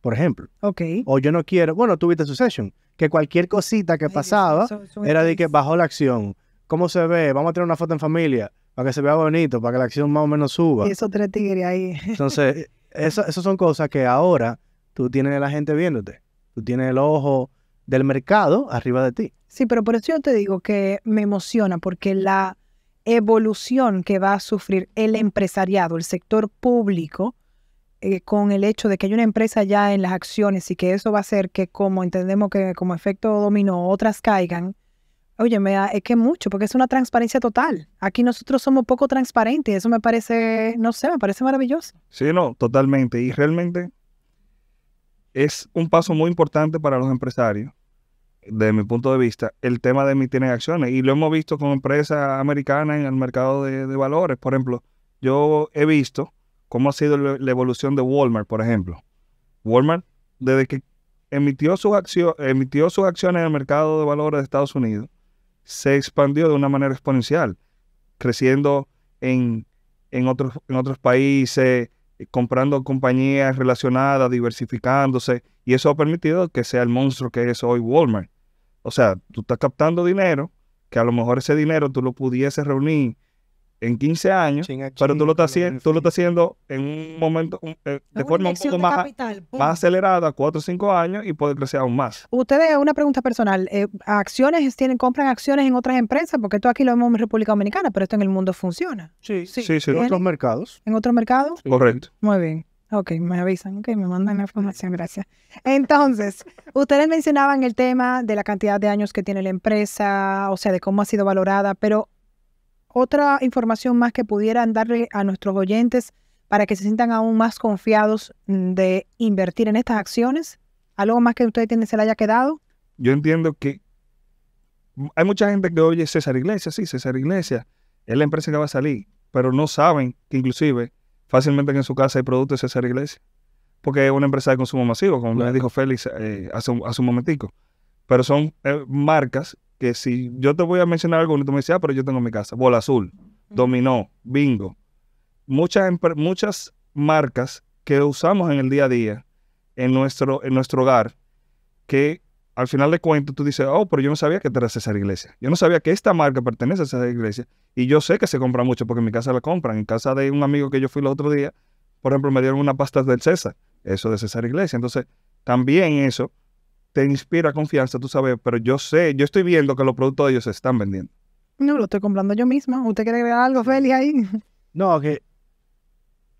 Por ejemplo. Ok. O yo no quiero, bueno, tuviste sucesión que cualquier cosita que pasaba era de que bajó la acción. ¿Cómo se ve? Vamos a tener una foto en familia para que se vea bonito, para que la acción más o menos suba. Y esos tres tigres ahí. Entonces, esas son cosas que ahora tú tienes a la gente viéndote. Tú tienes el ojo del mercado arriba de ti. Sí, pero por eso yo te digo que me emociona, porque la evolución que va a sufrir el empresariado, el sector público, eh, con el hecho de que hay una empresa ya en las acciones y que eso va a hacer que, como entendemos que como efecto dominó, otras caigan, oye, me, es que mucho, porque es una transparencia total. Aquí nosotros somos poco transparentes y eso me parece, no sé, me parece maravilloso. Sí, no, totalmente. Y realmente es un paso muy importante para los empresarios, desde mi punto de vista, el tema de emitir acciones. Y lo hemos visto con empresas americanas en el mercado de valores. Por ejemplo, yo he visto ¿Cómo ha sido la evolución de Walmart, por ejemplo? Walmart, desde que emitió sus, emitió sus acciones en el mercado de valores de Estados Unidos, se expandió de una manera exponencial, creciendo en, otros, en otros países, comprando compañías relacionadas, diversificándose, y eso ha permitido que sea el monstruo que es hoy Walmart. O sea, tú estás captando dinero, que a lo mejor ese dinero tú lo pudieses reunir en 15 años, pero tú lo estás haciendo, tú lo haciendo en un momento eh, de forma un poco más, más acelerada, 4 o 5 años y puede crecer aún más. Ustedes, una pregunta personal, eh, acciones tienen compran acciones en otras empresas, porque esto aquí lo vemos en República Dominicana, pero esto en el mundo funciona. Sí, sí, sí, en otros mercados. En otros mercados? Correcto. Muy bien. Ok, me avisan, ok, me mandan la información, gracias. Entonces, ustedes mencionaban el tema de la cantidad de años que tiene la empresa, o sea, de cómo ha sido valorada, pero otra información más que pudieran darle a nuestros oyentes para que se sientan aún más confiados mm, de invertir en estas acciones? ¿Algo más que usted tiene, se le haya quedado? Yo entiendo que hay mucha gente que oye César Iglesias, sí, César Iglesias es la empresa que va a salir, pero no saben que inclusive fácilmente en su casa hay productos de César Iglesias, porque es una empresa de consumo masivo, como les dijo Félix eh, hace, un momentico. Pero son eh, marcas que si yo te voy a mencionar algo, tú me dices, ah, pero yo tengo mi casa. Bola azul, dominó, bingo. Muchas, muchas marcas que usamos en el día a día, en nuestro, en nuestro hogar, que al final de cuentas tú dices, oh, pero yo no sabía que era César iglesia. Yo no sabía que esta marca pertenece a César iglesia. Y yo sé que se compra mucho porque en mi casa la compran. En casa de un amigo que yo fui el otro día, por ejemplo, me dieron una pasta del César. Eso de César Iglesia. Entonces, también eso te inspira confianza, tú sabes, pero yo sé, yo estoy viendo que los productos de ellos se están vendiendo. No, lo estoy comprando yo misma. ¿Usted quiere agregar algo, Feli, ahí? No, que,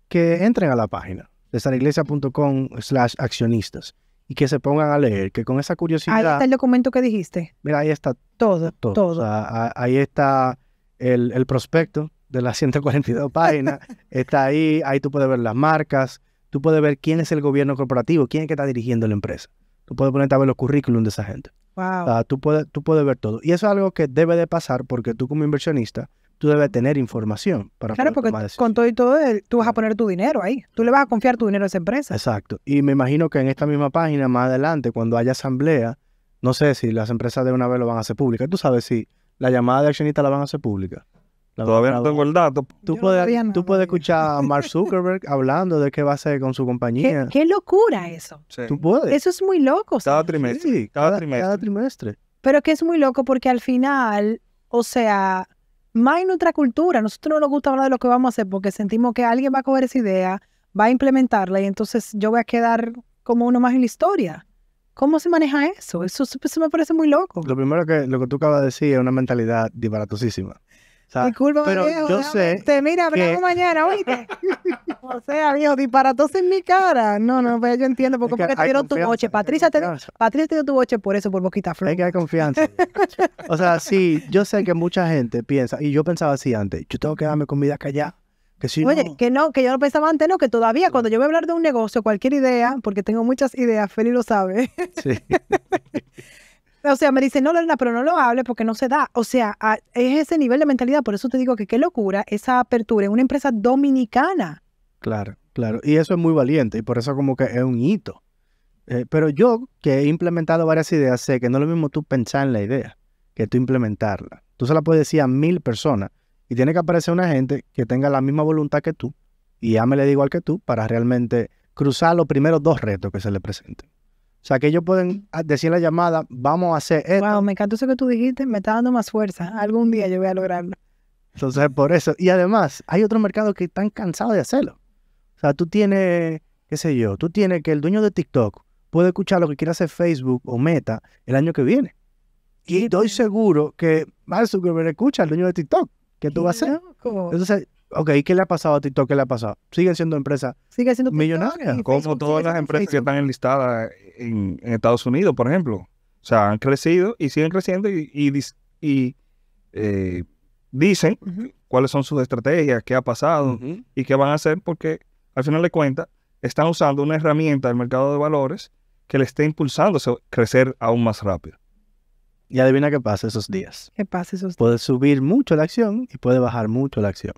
entren a la página de slash accionistas y que se pongan a leer, que con esa curiosidad... Ahí está el documento que dijiste. Mira, ahí está todo, todo. ahí está el, el prospecto de las 142 páginas, está ahí, ahí tú puedes ver las marcas, tú puedes ver quién es el gobierno corporativo, quién es que está dirigiendo la empresa. Tú puedes ponerte a ver los currículum de esa gente. Wow. Ah, tú, puedes, tú puedes ver todo. Y eso es algo que debe de pasar porque tú como inversionista, tú debes tener información para Claro, porque con todo y todo, tú vas a poner tu dinero ahí. Tú le vas a confiar tu dinero a esa empresa. Exacto. Y me imagino que en esta misma página, más adelante, cuando haya asamblea, no sé si las empresas de una vez lo van a hacer pública. Tú sabes si la llamada de accionistas la van a hacer pública. Todavía no tengo el dato. Tú puedes, escuchar a Mark Zuckerberg hablando de qué va a hacer con su compañía. Qué, locura eso. Tú puedes. Eso es muy loco. Cada trimestre. Sí, cada, trimestre. Pero que es muy loco porque al final, o sea, más en nuestra cultura, nosotros no nos gusta hablar de lo que vamos a hacer porque sentimos que alguien va a coger esa idea, va a implementarla y entonces yo voy a quedar como uno más en la historia. ¿Cómo se maneja eso? Eso, me parece muy loco. Lo primero que lo que tú acabas de decir es una mentalidad disparatosísima. Disculpa, pero yo sé. Te este, mira, hablamos mañana, oíste. o sea, viejo, disparatos en mi cara. No, no, pues yo entiendo porque, te dieron tu boche. Patricia te, dio tu boche por eso, por boquita flor. hay que hay confianza. o sea, sí, yo sé que mucha gente piensa, y yo pensaba así antes, yo tengo que darme comida callada. Que si Oye, que no, que yo no pensaba antes, no, que todavía cuando yo voy a hablar de un negocio, cualquier idea, porque tengo muchas ideas, Feli lo sabe. Sí. O sea, me dicen, no, Lorena, pero no lo hable porque no se da. O sea, es ese nivel de mentalidad. Por eso te digo que qué locura esa apertura en una empresa dominicana. Claro, claro. Y eso es muy valiente y por eso como que es un hito. Eh, pero yo, que he implementado varias ideas, sé que no es lo mismo tú pensar en la idea que tú implementarla. Tú se la puedes decir a mil personas y tiene que aparecer una gente que tenga la misma voluntad que tú y ya me le digo igual que tú para realmente cruzar los primeros dos retos que se le presenten. O sea, que ellos pueden ah, decir la llamada, vamos a hacer esto. Wow, me encantó eso que tú dijiste, me está dando más fuerza. Algún día yo voy a lograrlo. Entonces, por eso. Y además, hay otros mercados que están cansados de hacerlo. O sea, tú tienes, qué sé yo, tú tienes que el dueño de TikTok puede escuchar lo que quiera hacer Facebook o Meta el año que viene. Y estoy pues. seguro que Mark Zuckerberg escucha al dueño de TikTok. ¿Qué tú vas a hacer? Entonces, Ok, ¿qué le ha pasado a TikTok? ¿Qué le ha pasado? Siguen siendo empresas Sigue siendo millonarias, como todas las empresas que están enlistadas en, Estados Unidos, por ejemplo. O sea, han crecido y siguen creciendo y, eh, dicen cuáles son sus estrategias, qué ha pasado y qué van a hacer, porque al final de cuentas están usando una herramienta del mercado de valores que le está impulsando a crecer aún más rápido. Y adivina qué pasa esos días. ¿Qué pasa esos días? Puede subir mucho la acción y puede bajar mucho la acción.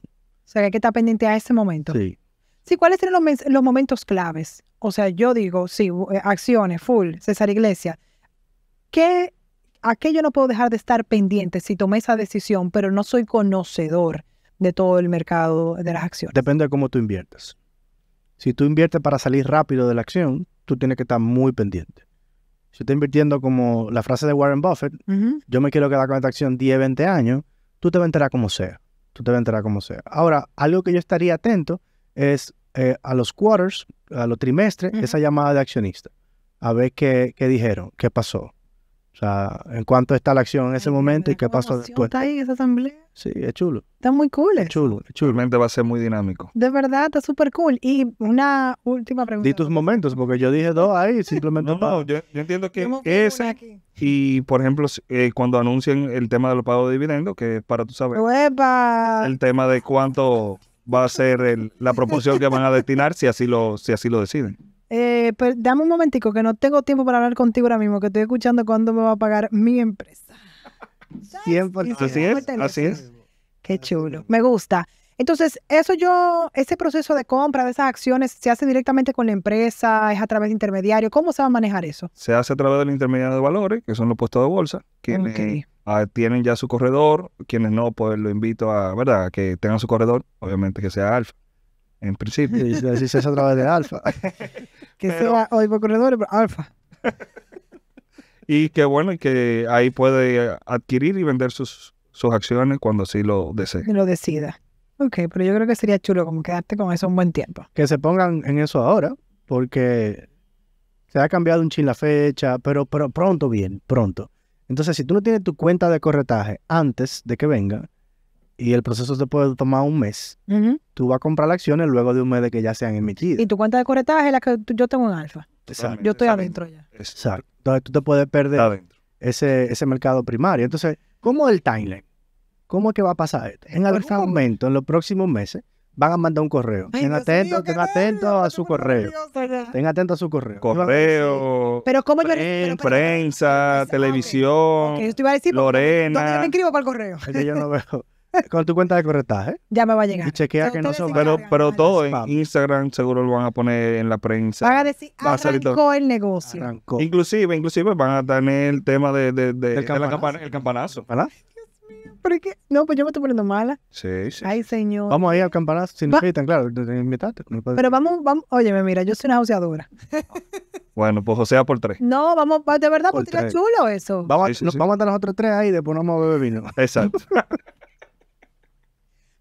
O sea, que hay que estar pendiente a ese momento. Sí. Sí, ¿cuáles serían los, momentos claves? O sea, yo digo, sí, eh, acciones, full, César Iglesia. ¿Qué, ¿A qué yo no puedo dejar de estar pendiente si tomé esa decisión, pero no soy conocedor de todo el mercado de las acciones? Depende de cómo tú inviertes. Si tú inviertes para salir rápido de la acción, tú tienes que estar muy pendiente. Si estás invirtiendo como la frase de Warren Buffett, yo me quiero quedar con esta acción 10, 20 años, tú te venderás como sea tú te vas como sea. Ahora, algo que yo estaría atento es eh, a los quarters, a los trimestres, esa llamada de accionista, a ver qué, qué dijeron, qué pasó. O sea, en cuanto está la acción en ese momento y qué pasó después. Está ahí esa asamblea. Sí, es chulo. Está muy cool. Es chulo, chulo. va a ser muy dinámico. De verdad, está súper cool. Y una última pregunta. Di tus momentos, porque yo dije dos ahí, simplemente. no, yo, entiendo que ese. Y por ejemplo, eh, cuando anuncien el tema de los pagos de dividendos, que para tú saber. El tema de cuánto va a ser la proporción que van a destinar, si así lo, si así lo deciden. Eh, pues, dame un momentico que no tengo tiempo para hablar contigo ahora mismo, que estoy escuchando cuándo me va a pagar mi empresa. 100%. Así es, Qué chulo, me gusta. Entonces, eso yo, ese proceso de compra de esas acciones, ¿se hace directamente con la empresa? ¿Es a través de intermediario? ¿Cómo se va a manejar eso? Se hace a través del intermediario de valores, que son los puestos de bolsa, quienes ah, tienen ya su corredor, quienes no, pues lo invito a, ¿verdad?, que tengan su corredor, obviamente que sea alfa en principio, y se a través de alfa. que sea hoy por corredores, pero alfa. y que bueno, que ahí puede adquirir y vender sus, sus acciones cuando así lo desee. Y lo decida. Ok, pero yo creo que sería chulo como quedarte con eso un buen tiempo. Que se pongan en eso ahora, porque se ha cambiado un chin la fecha, pero, pero pronto bien, pronto. Entonces, si tú no tienes tu cuenta de corretaje antes de que venga, y el proceso se puede tomar un mes. Tú vas a comprar acciones luego de un mes de que ya sean emitidas. Y tu cuenta de corretaje es la que yo tengo en alfa. Exacto. Yo estoy adentro ya. Exacto. Entonces tú te puedes perder ese, ese mercado primario. Entonces, ¿cómo el timeline? ¿Cómo es que va a pasar esto? En algún momento, en los próximos meses, van a mandar un correo. ten atento, atento a su correo. ten atento a su correo. Correo. Pero cómo yo prensa, televisión. Que Yo Lorena. me inscribo para el correo? yo no veo con tu cuenta de corretaje. ¿eh? Ya me va a llegar. Y chequea que no son Pero, todo en Instagram seguro lo van a poner en la prensa. Van a decir, arrancó el negocio. Inclusive, inclusive van a tener el tema de, de, de, el, campanazo. ¿Verdad? Dios mío, pero qué? no, pues yo me estoy poniendo mala. Sí, sí. Ay, señor. Vamos ahí al campanazo, si nos invitan, claro, te pero vamos, vamos, óyeme, mira, yo soy una joseadora. Bueno, pues Josea por tres. No, vamos, de verdad, por porque chulo eso. Vamos, nos, vamos a estar otros tres ahí y después nos vamos a beber vino. Exacto.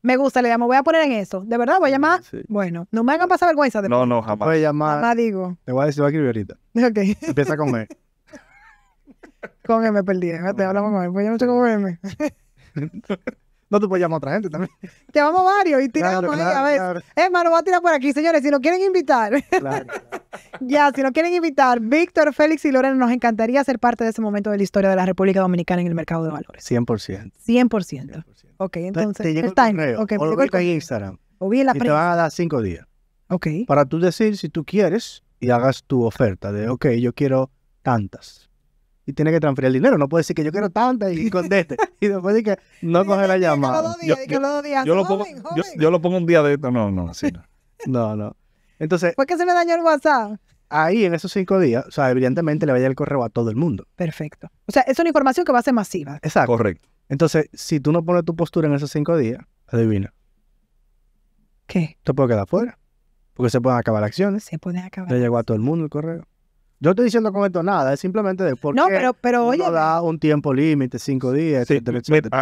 Me gusta le llamo. voy a poner en eso. ¿De verdad voy a llamar? Sí. Bueno, no me hagan pasar vergüenza. no, no, jamás. Voy a llamar. Jamás digo. Te voy a decir, va a escribir ahorita. Ok. Empieza con M. E. con M me perdí. Eh. Te hablamos con E, pues yo no sé cómo M. No, tú puedes llamar a otra gente también. Te varios y tiramos claro, e, a ver. Es más, nos voy a tirar por aquí, señores. Si nos quieren invitar, Claro. ya, si nos quieren invitar, Víctor, Félix y Lorena, nos encantaría ser parte de ese momento de la historia de la República Dominicana en el mercado de valores. 100%. 100%. 100%. Ok, entonces. Te, llega el, correo, o en Instagram. y Te van a dar cinco días. Ok. Para tú decir si tú quieres y hagas tu oferta de, ok, yo quiero tantas. Y tiene que transferir el dinero. No puede decir que yo quiero tantas y conteste. y después de que no coge la llamada. Yo, lo pongo, yo, lo pongo un día de esto. No, no, así no. No, no. Entonces. ¿Por qué se me dañó el WhatsApp? ahí en esos cinco días, o sea, evidentemente le vaya el correo a todo el mundo. Perfecto. O sea, es una información que va a ser masiva. Exacto. Correcto. Entonces, si tú no pones tu postura en esos cinco días, adivina. ¿Qué? Te puedo quedar fuera. Porque se pueden acabar acciones. Se pueden acabar. Le llegó a todo el mundo el correo. Yo estoy diciendo con esto nada, es simplemente de por no, qué pero, pero, oye, da un tiempo límite, cinco días,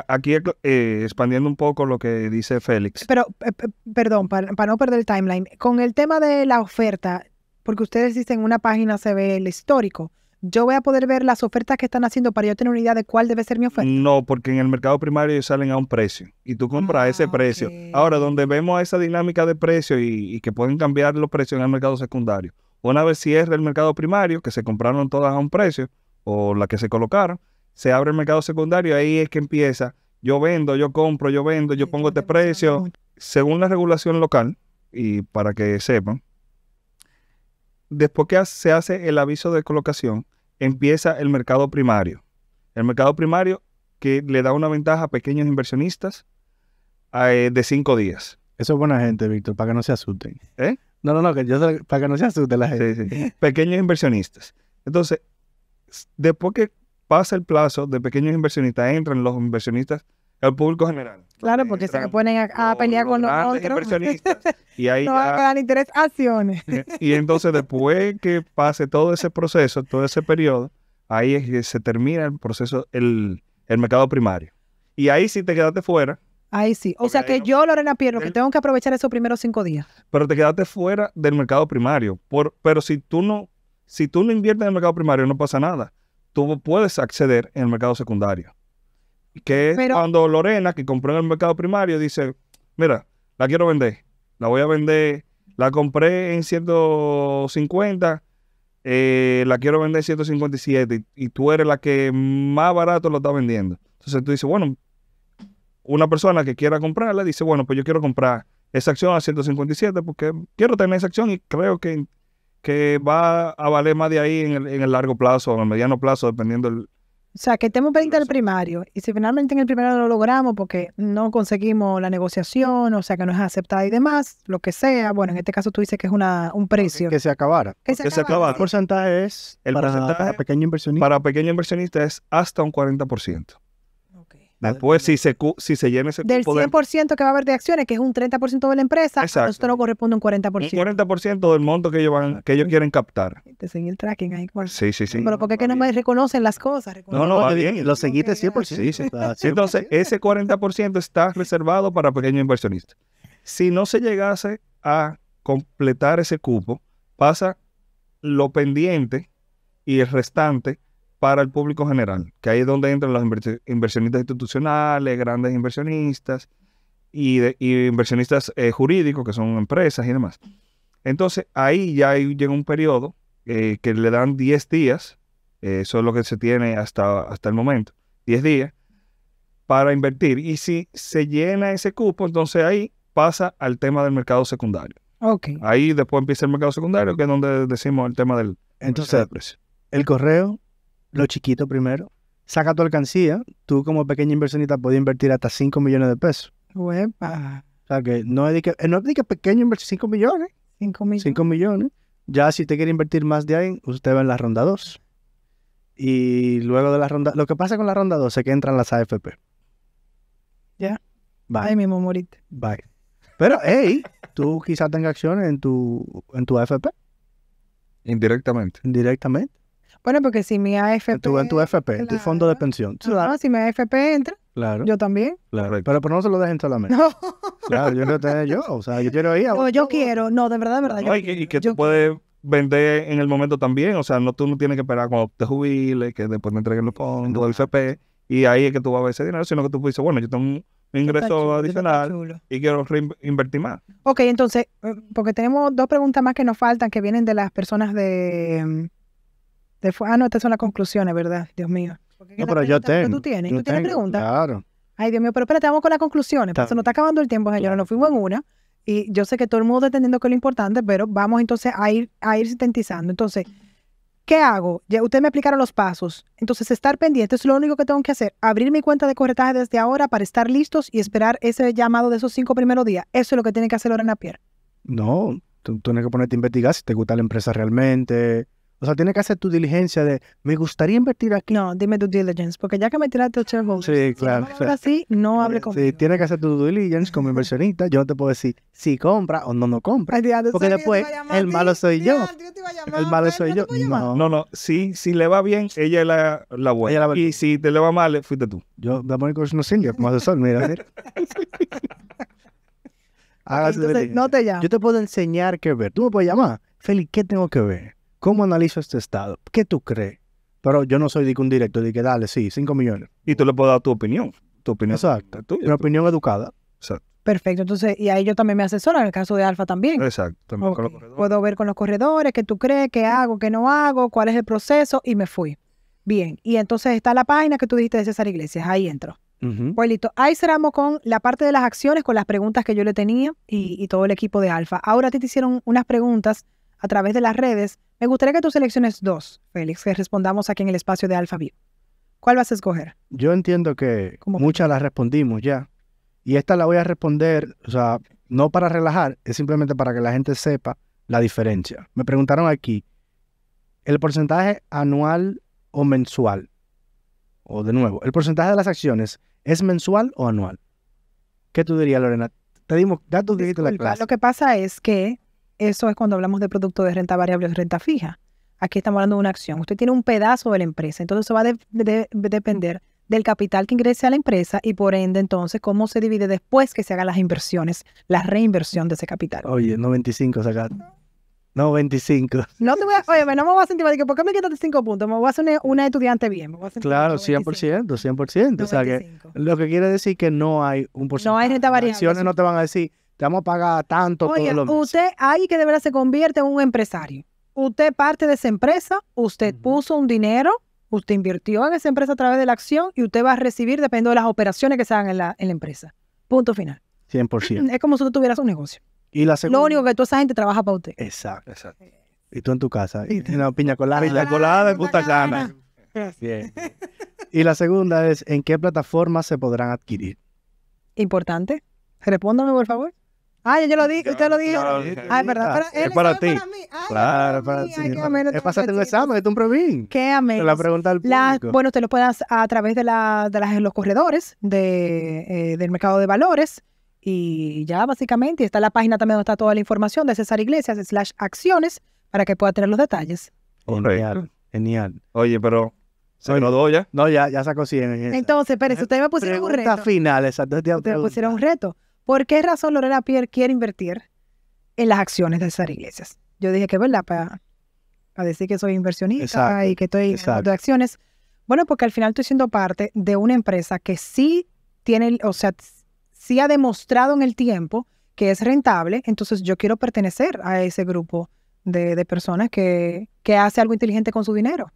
Aquí eh, expandiendo un poco lo que dice Félix. Pero, eh, eh, perdón, para, no perder el timeline, con el tema de la oferta, porque ustedes dicen una página se ve el histórico, yo voy a poder ver las ofertas que están haciendo para yo tener una idea de cuál debe ser mi oferta. No, porque en el mercado primario salen a un precio y tú compras ese ah, precio. Ahora, donde vemos esa dinámica de precio y, que pueden cambiar los precios en el mercado secundario. Una vez es el mercado primario, que se compraron todas a un precio o las que se colocaron, se abre el mercado secundario, ahí es que empieza. Yo vendo, yo compro, yo vendo, yo pongo este precio. Según la regulación local, y para que sepan, después que se hace el aviso de colocación, empieza el mercado primario. El mercado primario que le da una ventaja a pequeños inversionistas eh, de cinco días. Eso es buena gente, Víctor, para que no se asusten. ¿Eh? No, no, no, para que no se asusten la gente. Pequeños inversionistas. Entonces, después que pasa el plazo de pequeños inversionistas, entran los inversionistas al público general. Claro, eh, porque se ponen a, pelear con los otros. y ahí no a interés acciones. Y entonces después que pase todo ese proceso, todo ese periodo, ahí es que se termina el proceso, el, mercado primario. Y ahí si te quedaste fuera. Ahí sí. O sea que yo, Lorena Pierro, que tengo que aprovechar esos primeros cinco días. Pero te quedaste fuera del mercado primario. Por, pero si tú no, si tú no inviertes en el mercado primario, no pasa nada. Tú puedes acceder en el mercado secundario. Que cuando Lorena, que compró en el mercado primario, dice, mira, la quiero vender, la voy a vender, la compré en 150, eh, la quiero vender en 157 y, tú eres la que más barato lo está vendiendo. Entonces tú dices, bueno, una persona que quiera comprarla dice, bueno, pues yo quiero comprar esa acción a 157 porque quiero tener esa acción y creo que, que va a valer más de ahí en el, en el largo plazo, o en el mediano plazo, dependiendo del... O sea, que estemos pendientes del primario. Y si finalmente en el primario lo logramos porque no conseguimos la negociación, o sea, que no es aceptada y demás, lo que sea, bueno, en este caso tú dices que es una, un precio. Que, se acabara. Que se, acabara. El porcentaje es, el para, pequeño inversionista. Para pequeño inversionista es hasta un 40%. Después, si se, si se llena ese Del 100% que va a haber de acciones, que es un 30% de la empresa, Exacto. a nosotros nos corresponde un 40%. Un 40% del monto que ellos, que ellos quieren captar. Te el tracking ahí. Sí, sí, sí. Pero porque qué que no me reconocen las cosas. no, no, va bien. Lo seguiste 100%. Sí, sí. Entonces, ese 40% está reservado para pequeños inversionistas. Si no se llegase a completar ese cupo, pasa lo pendiente y el restante para el público general, que ahí es donde entran los inversionistas institucionales, grandes inversionistas y, inversionistas eh, jurídicos, que son empresas y demás. Entonces, ahí ya llega un periodo eh, que le dan 10 días, eh, eso es lo que se tiene hasta, hasta el momento, 10 días, para invertir. Y si se llena ese cupo, entonces ahí pasa al tema del mercado secundario. Ahí después empieza el mercado secundario, que es donde decimos el tema del... Entonces, el correo lo chiquito primero. Saca tu alcancía. Tú, como pequeña inversionista, puedes invertir hasta 5 millones de pesos. O sea que no es que, eh, no pequeño invertir 5 millones. 5 millones. millones. Ya si te quiere invertir más de ahí, usted va en la ronda 2. Y luego de la ronda... Lo que pasa con la ronda 2 es que entran las AFP. Ya. Bye. mi mismo moriste. Bye. Pero, hey, tú quizás tengas acciones en tu, en tu AFP. Indirectamente. Indirectamente. Bueno, porque si mi AFP... Tú en tu FP, en tu fondo de pensión. Claro, si mi AFP entra, claro. yo también. Claro, pero, no se lo dejen solamente. No. Claro, yo quiero tengo yo, o sea, yo quiero ir a... No, yo quiero, no, de verdad, de verdad. y, que tú puedes vender en el momento también, o sea, no tú no tienes que esperar cuando te jubiles, que después te entreguen los fondos del FP, y ahí es que tú vas a ver ese dinero, sino que tú dices, bueno, yo tengo un ingreso adicional y quiero invertir más. Ok, entonces, eh, porque tenemos dos preguntas más que nos faltan, que vienen de las personas de ah, no, estas son las conclusiones, ¿verdad? Dios mío. No, pero yo tengo. ¿Tú tienes? ¿Tú tienes preguntas? Claro. Ay, Dios mío, pero espérate, vamos con las conclusiones. Se nos está acabando el tiempo, señora. Nos fuimos en una. Y yo sé que todo el mundo está entendiendo que es lo importante, pero vamos entonces a ir, a ir sintetizando. Entonces, ¿qué hago? ustedes me explicaron los pasos. Entonces, estar pendiente es lo único que tengo que hacer. Abrir mi cuenta de corretaje desde ahora para estar listos y esperar ese llamado de esos cinco primeros días. Eso es lo que tiene que hacer Lorena Pierre. No, tú tienes que ponerte a investigar si te gusta la empresa realmente, o sea, tiene que hacer tu diligencia de, me gustaría invertir aquí. No, dime tu diligence, porque ya que me tiraste el shareholder. Sí, claro. Si es así, no eh, hable conmigo. Sí, tiene que hacer tu diligence como inversionista. Yo no te puedo decir si compra o no no compra. porque después, el malo soy yo. el malo soy yo. No, no, no. Si, le va bien, ella es la, la buena. y si te le va mal, fuiste tú. Yo, la Mónica no Silvia, como asesor, mira. mira. no te llamo. Yo te puedo enseñar qué ver. Tú me puedes llamar. Feli, ¿qué tengo que ver? ¿Cómo analizo este estado? ¿Qué tú crees? Pero yo no soy de un directo, de que dale, sí, cinco millones. Y tú le puedes dar tu opinión. Tu opinión. Exacto. una tu... opinión educada. Perfecto. Entonces, y ahí yo también me asesoro en el caso de Alfa también. Exacto. Puedo ver con los corredores qué tú crees, qué hago, qué no hago, cuál es el proceso y me fui. Bien. Y entonces está la página que tú dijiste de César Iglesias. Ahí entro. Pues ahí cerramos con la parte de las acciones, con las preguntas que yo le tenía y, todo el equipo de Alfa. Ahora te hicieron unas preguntas a través de las redes, me gustaría que tú selecciones dos, Félix, que respondamos aquí en el espacio de Alfa ¿Cuál vas a escoger? Yo entiendo que muchas las respondimos ya. Y esta la voy a responder, o sea, no para relajar, es simplemente para que la gente sepa la diferencia. Me preguntaron aquí, el porcentaje anual o mensual. O de nuevo, el porcentaje de las acciones es mensual o anual. ¿Qué tú dirías, Lorena? Te dimos datos de la clase. Lo que pasa es que eso es cuando hablamos de producto de renta variable o renta fija. Aquí estamos hablando de una acción. Usted tiene un pedazo de la empresa, entonces eso va a depender del capital que ingrese a la empresa y por ende entonces cómo se divide después que se hagan las inversiones, la reinversión de ese capital. Oye, 95 saca. No, 25. No te voy oye, no me voy a sentir, ¿por qué me quitaste 5 puntos? Me voy a hacer una, estudiante bien. Me claro, 100%, 100%. O sea, que lo que quiere decir que no hay un porcentaje. No hay renta variable. Las no te van a decir, te vamos a pagar tanto. Oye, todos los usted ahí que de verdad se convierte en un empresario. Usted parte de esa empresa, usted puso un dinero, usted invirtió en esa empresa a través de la acción y usted va a recibir dependiendo de las operaciones que se hagan en la, en la empresa. Punto final. 100%. Es como si tú tuvieras un negocio. Y Lo único que toda esa gente trabaja para usted. Exacto. Exacto. Eh. Y tú en tu casa. Y una piña colada. Piña colada de puta gana. Bien. Y la segunda es, ¿en qué plataformas se podrán adquirir? Importante. Respóndame, por favor. Ah, yo lo dije, usted lo dijo. Ah, es verdad. Para, para ti. Claro, es para, ti. Es pasarte un examen, es un provín. Qué amén. La pregunta al público. bueno, usted lo puede hacer a través de, la, de los corredores de, eh, del mercado de valores. Y ya básicamente está la página también donde está toda la información de César Iglesias, slash acciones, para que pueda tener los detalles. Genial, genial. Oye, pero ¿Se no doya? No, ya, ya sacó 100. En Entonces, si ustedes me pusieron un reto. final, exacto. Este ustedes me pusieron un reto. ¿Por qué razón Lorena Pierre quiere invertir en las acciones de esas Iglesias? Yo dije que es verdad, para, decir que soy inversionista y que estoy de acciones. Bueno, porque al final estoy siendo parte de una empresa que sí tiene, o sea, sí ha demostrado en el tiempo que es rentable, entonces yo quiero pertenecer a ese grupo de, personas que, hace algo inteligente con su dinero,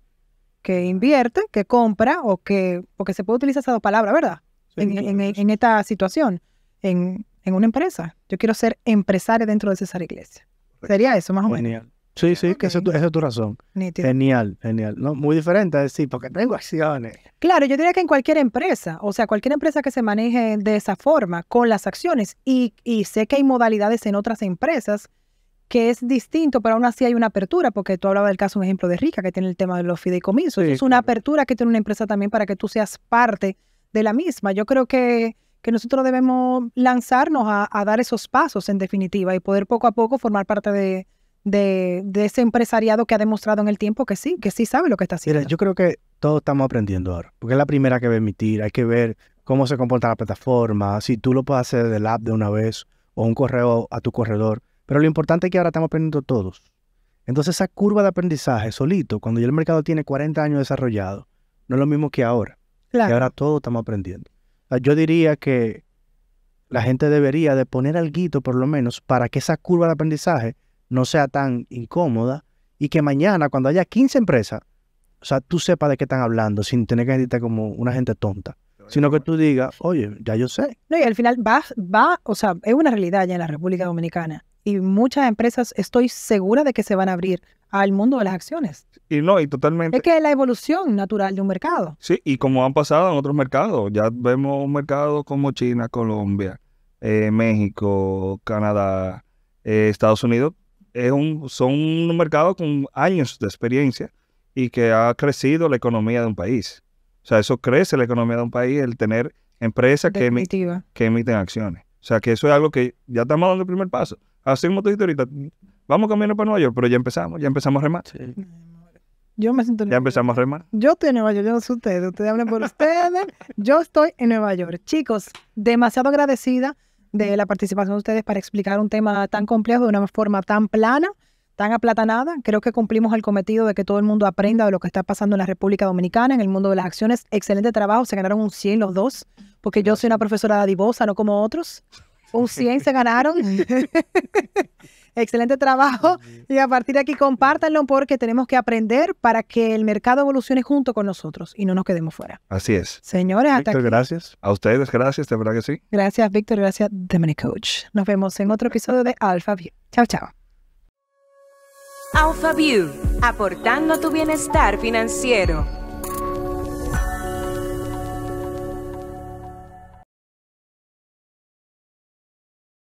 que invierte, que compra o que, porque se puede utilizar esas dos palabras, ¿verdad? en, esta situación en, una empresa. Yo quiero ser empresario dentro de César Iglesia. Sería eso, más o menos. Genial. Sí, sí, esa, es tu, razón. Genial, genial. No, muy diferente a decir, porque tengo acciones. Claro, yo diría que en cualquier empresa, o sea, cualquier empresa que se maneje de esa forma, con las acciones, y, y sé que hay modalidades en otras empresas que es distinto, pero aún así hay una apertura, porque tú hablabas del caso, un ejemplo de Rica, que tiene el tema de los fideicomisos. es una apertura que tiene una empresa también para que tú seas parte de la misma. Yo creo que que nosotros debemos lanzarnos a, dar esos pasos en definitiva y poder poco a poco formar parte de, ese empresariado que ha demostrado en el tiempo que sí, que sí sabe lo que está haciendo. yo creo que todos estamos aprendiendo ahora, porque es la primera que va a emitir, hay que ver cómo se comporta la plataforma, si tú lo puedes hacer el app de una vez o un correo a tu corredor, pero lo importante es que ahora estamos aprendiendo todos. Entonces esa curva de aprendizaje solito, cuando ya el mercado tiene 40 años desarrollado, no es lo mismo que ahora. Que ahora todos estamos aprendiendo. Ah, yo diría que la gente debería de poner algo por lo menos para que esa curva de aprendizaje no sea tan incómoda y que mañana cuando haya 15 empresas, o sea, tú sepas de qué están hablando sin tener que sentirte como una gente tonta, sino que tú digas, oye, ya yo sé. No, y al final va, va, o sea, es una realidad ya en la República Dominicana y muchas empresas estoy segura de que se van a abrir al mundo de las acciones. Y no, y totalmente. Es que es la evolución natural de un mercado. Sí, y como han pasado en otros mercados, ya vemos un mercado como China, Colombia, eh, México, Canadá, eh, Estados Unidos, es un, son un mercado con años de experiencia y que ha crecido la economía de un país. O sea, eso crece la economía de un país, el tener empresas que, que emiten acciones. O sea, que eso es algo que ya estamos dando el primer paso así como tú ahorita, vamos a para Nueva York, pero ya empezamos, ya empezamos a remar. Yo me siento. Ya empezamos a remar. Yo estoy en Nueva York, yo no soy ustedes, ustedes hablan por ustedes. Yo estoy en Nueva York. Chicos, demasiado agradecida de la participación de ustedes para explicar un tema tan complejo de una forma tan plana, tan aplatanada. Creo que cumplimos el cometido de que todo el mundo aprenda de lo que está pasando en la República Dominicana, en el mundo de las acciones. Excelente trabajo, se ganaron un 100 los dos, porque yo soy una profesora dadivosa, no como otros. Un 100 se ganaron. Excelente trabajo. Y a partir de aquí compártanlo porque tenemos que aprender para que el mercado evolucione junto con nosotros y no nos quedemos fuera. Así es. Señores, hasta gracias. A ustedes, gracias, de verdad que sí. Gracias, Víctor. Gracias, The Coach. Nos vemos en otro episodio de Alpha View. Chao, chao. Alpha View, aportando tu bienestar financiero.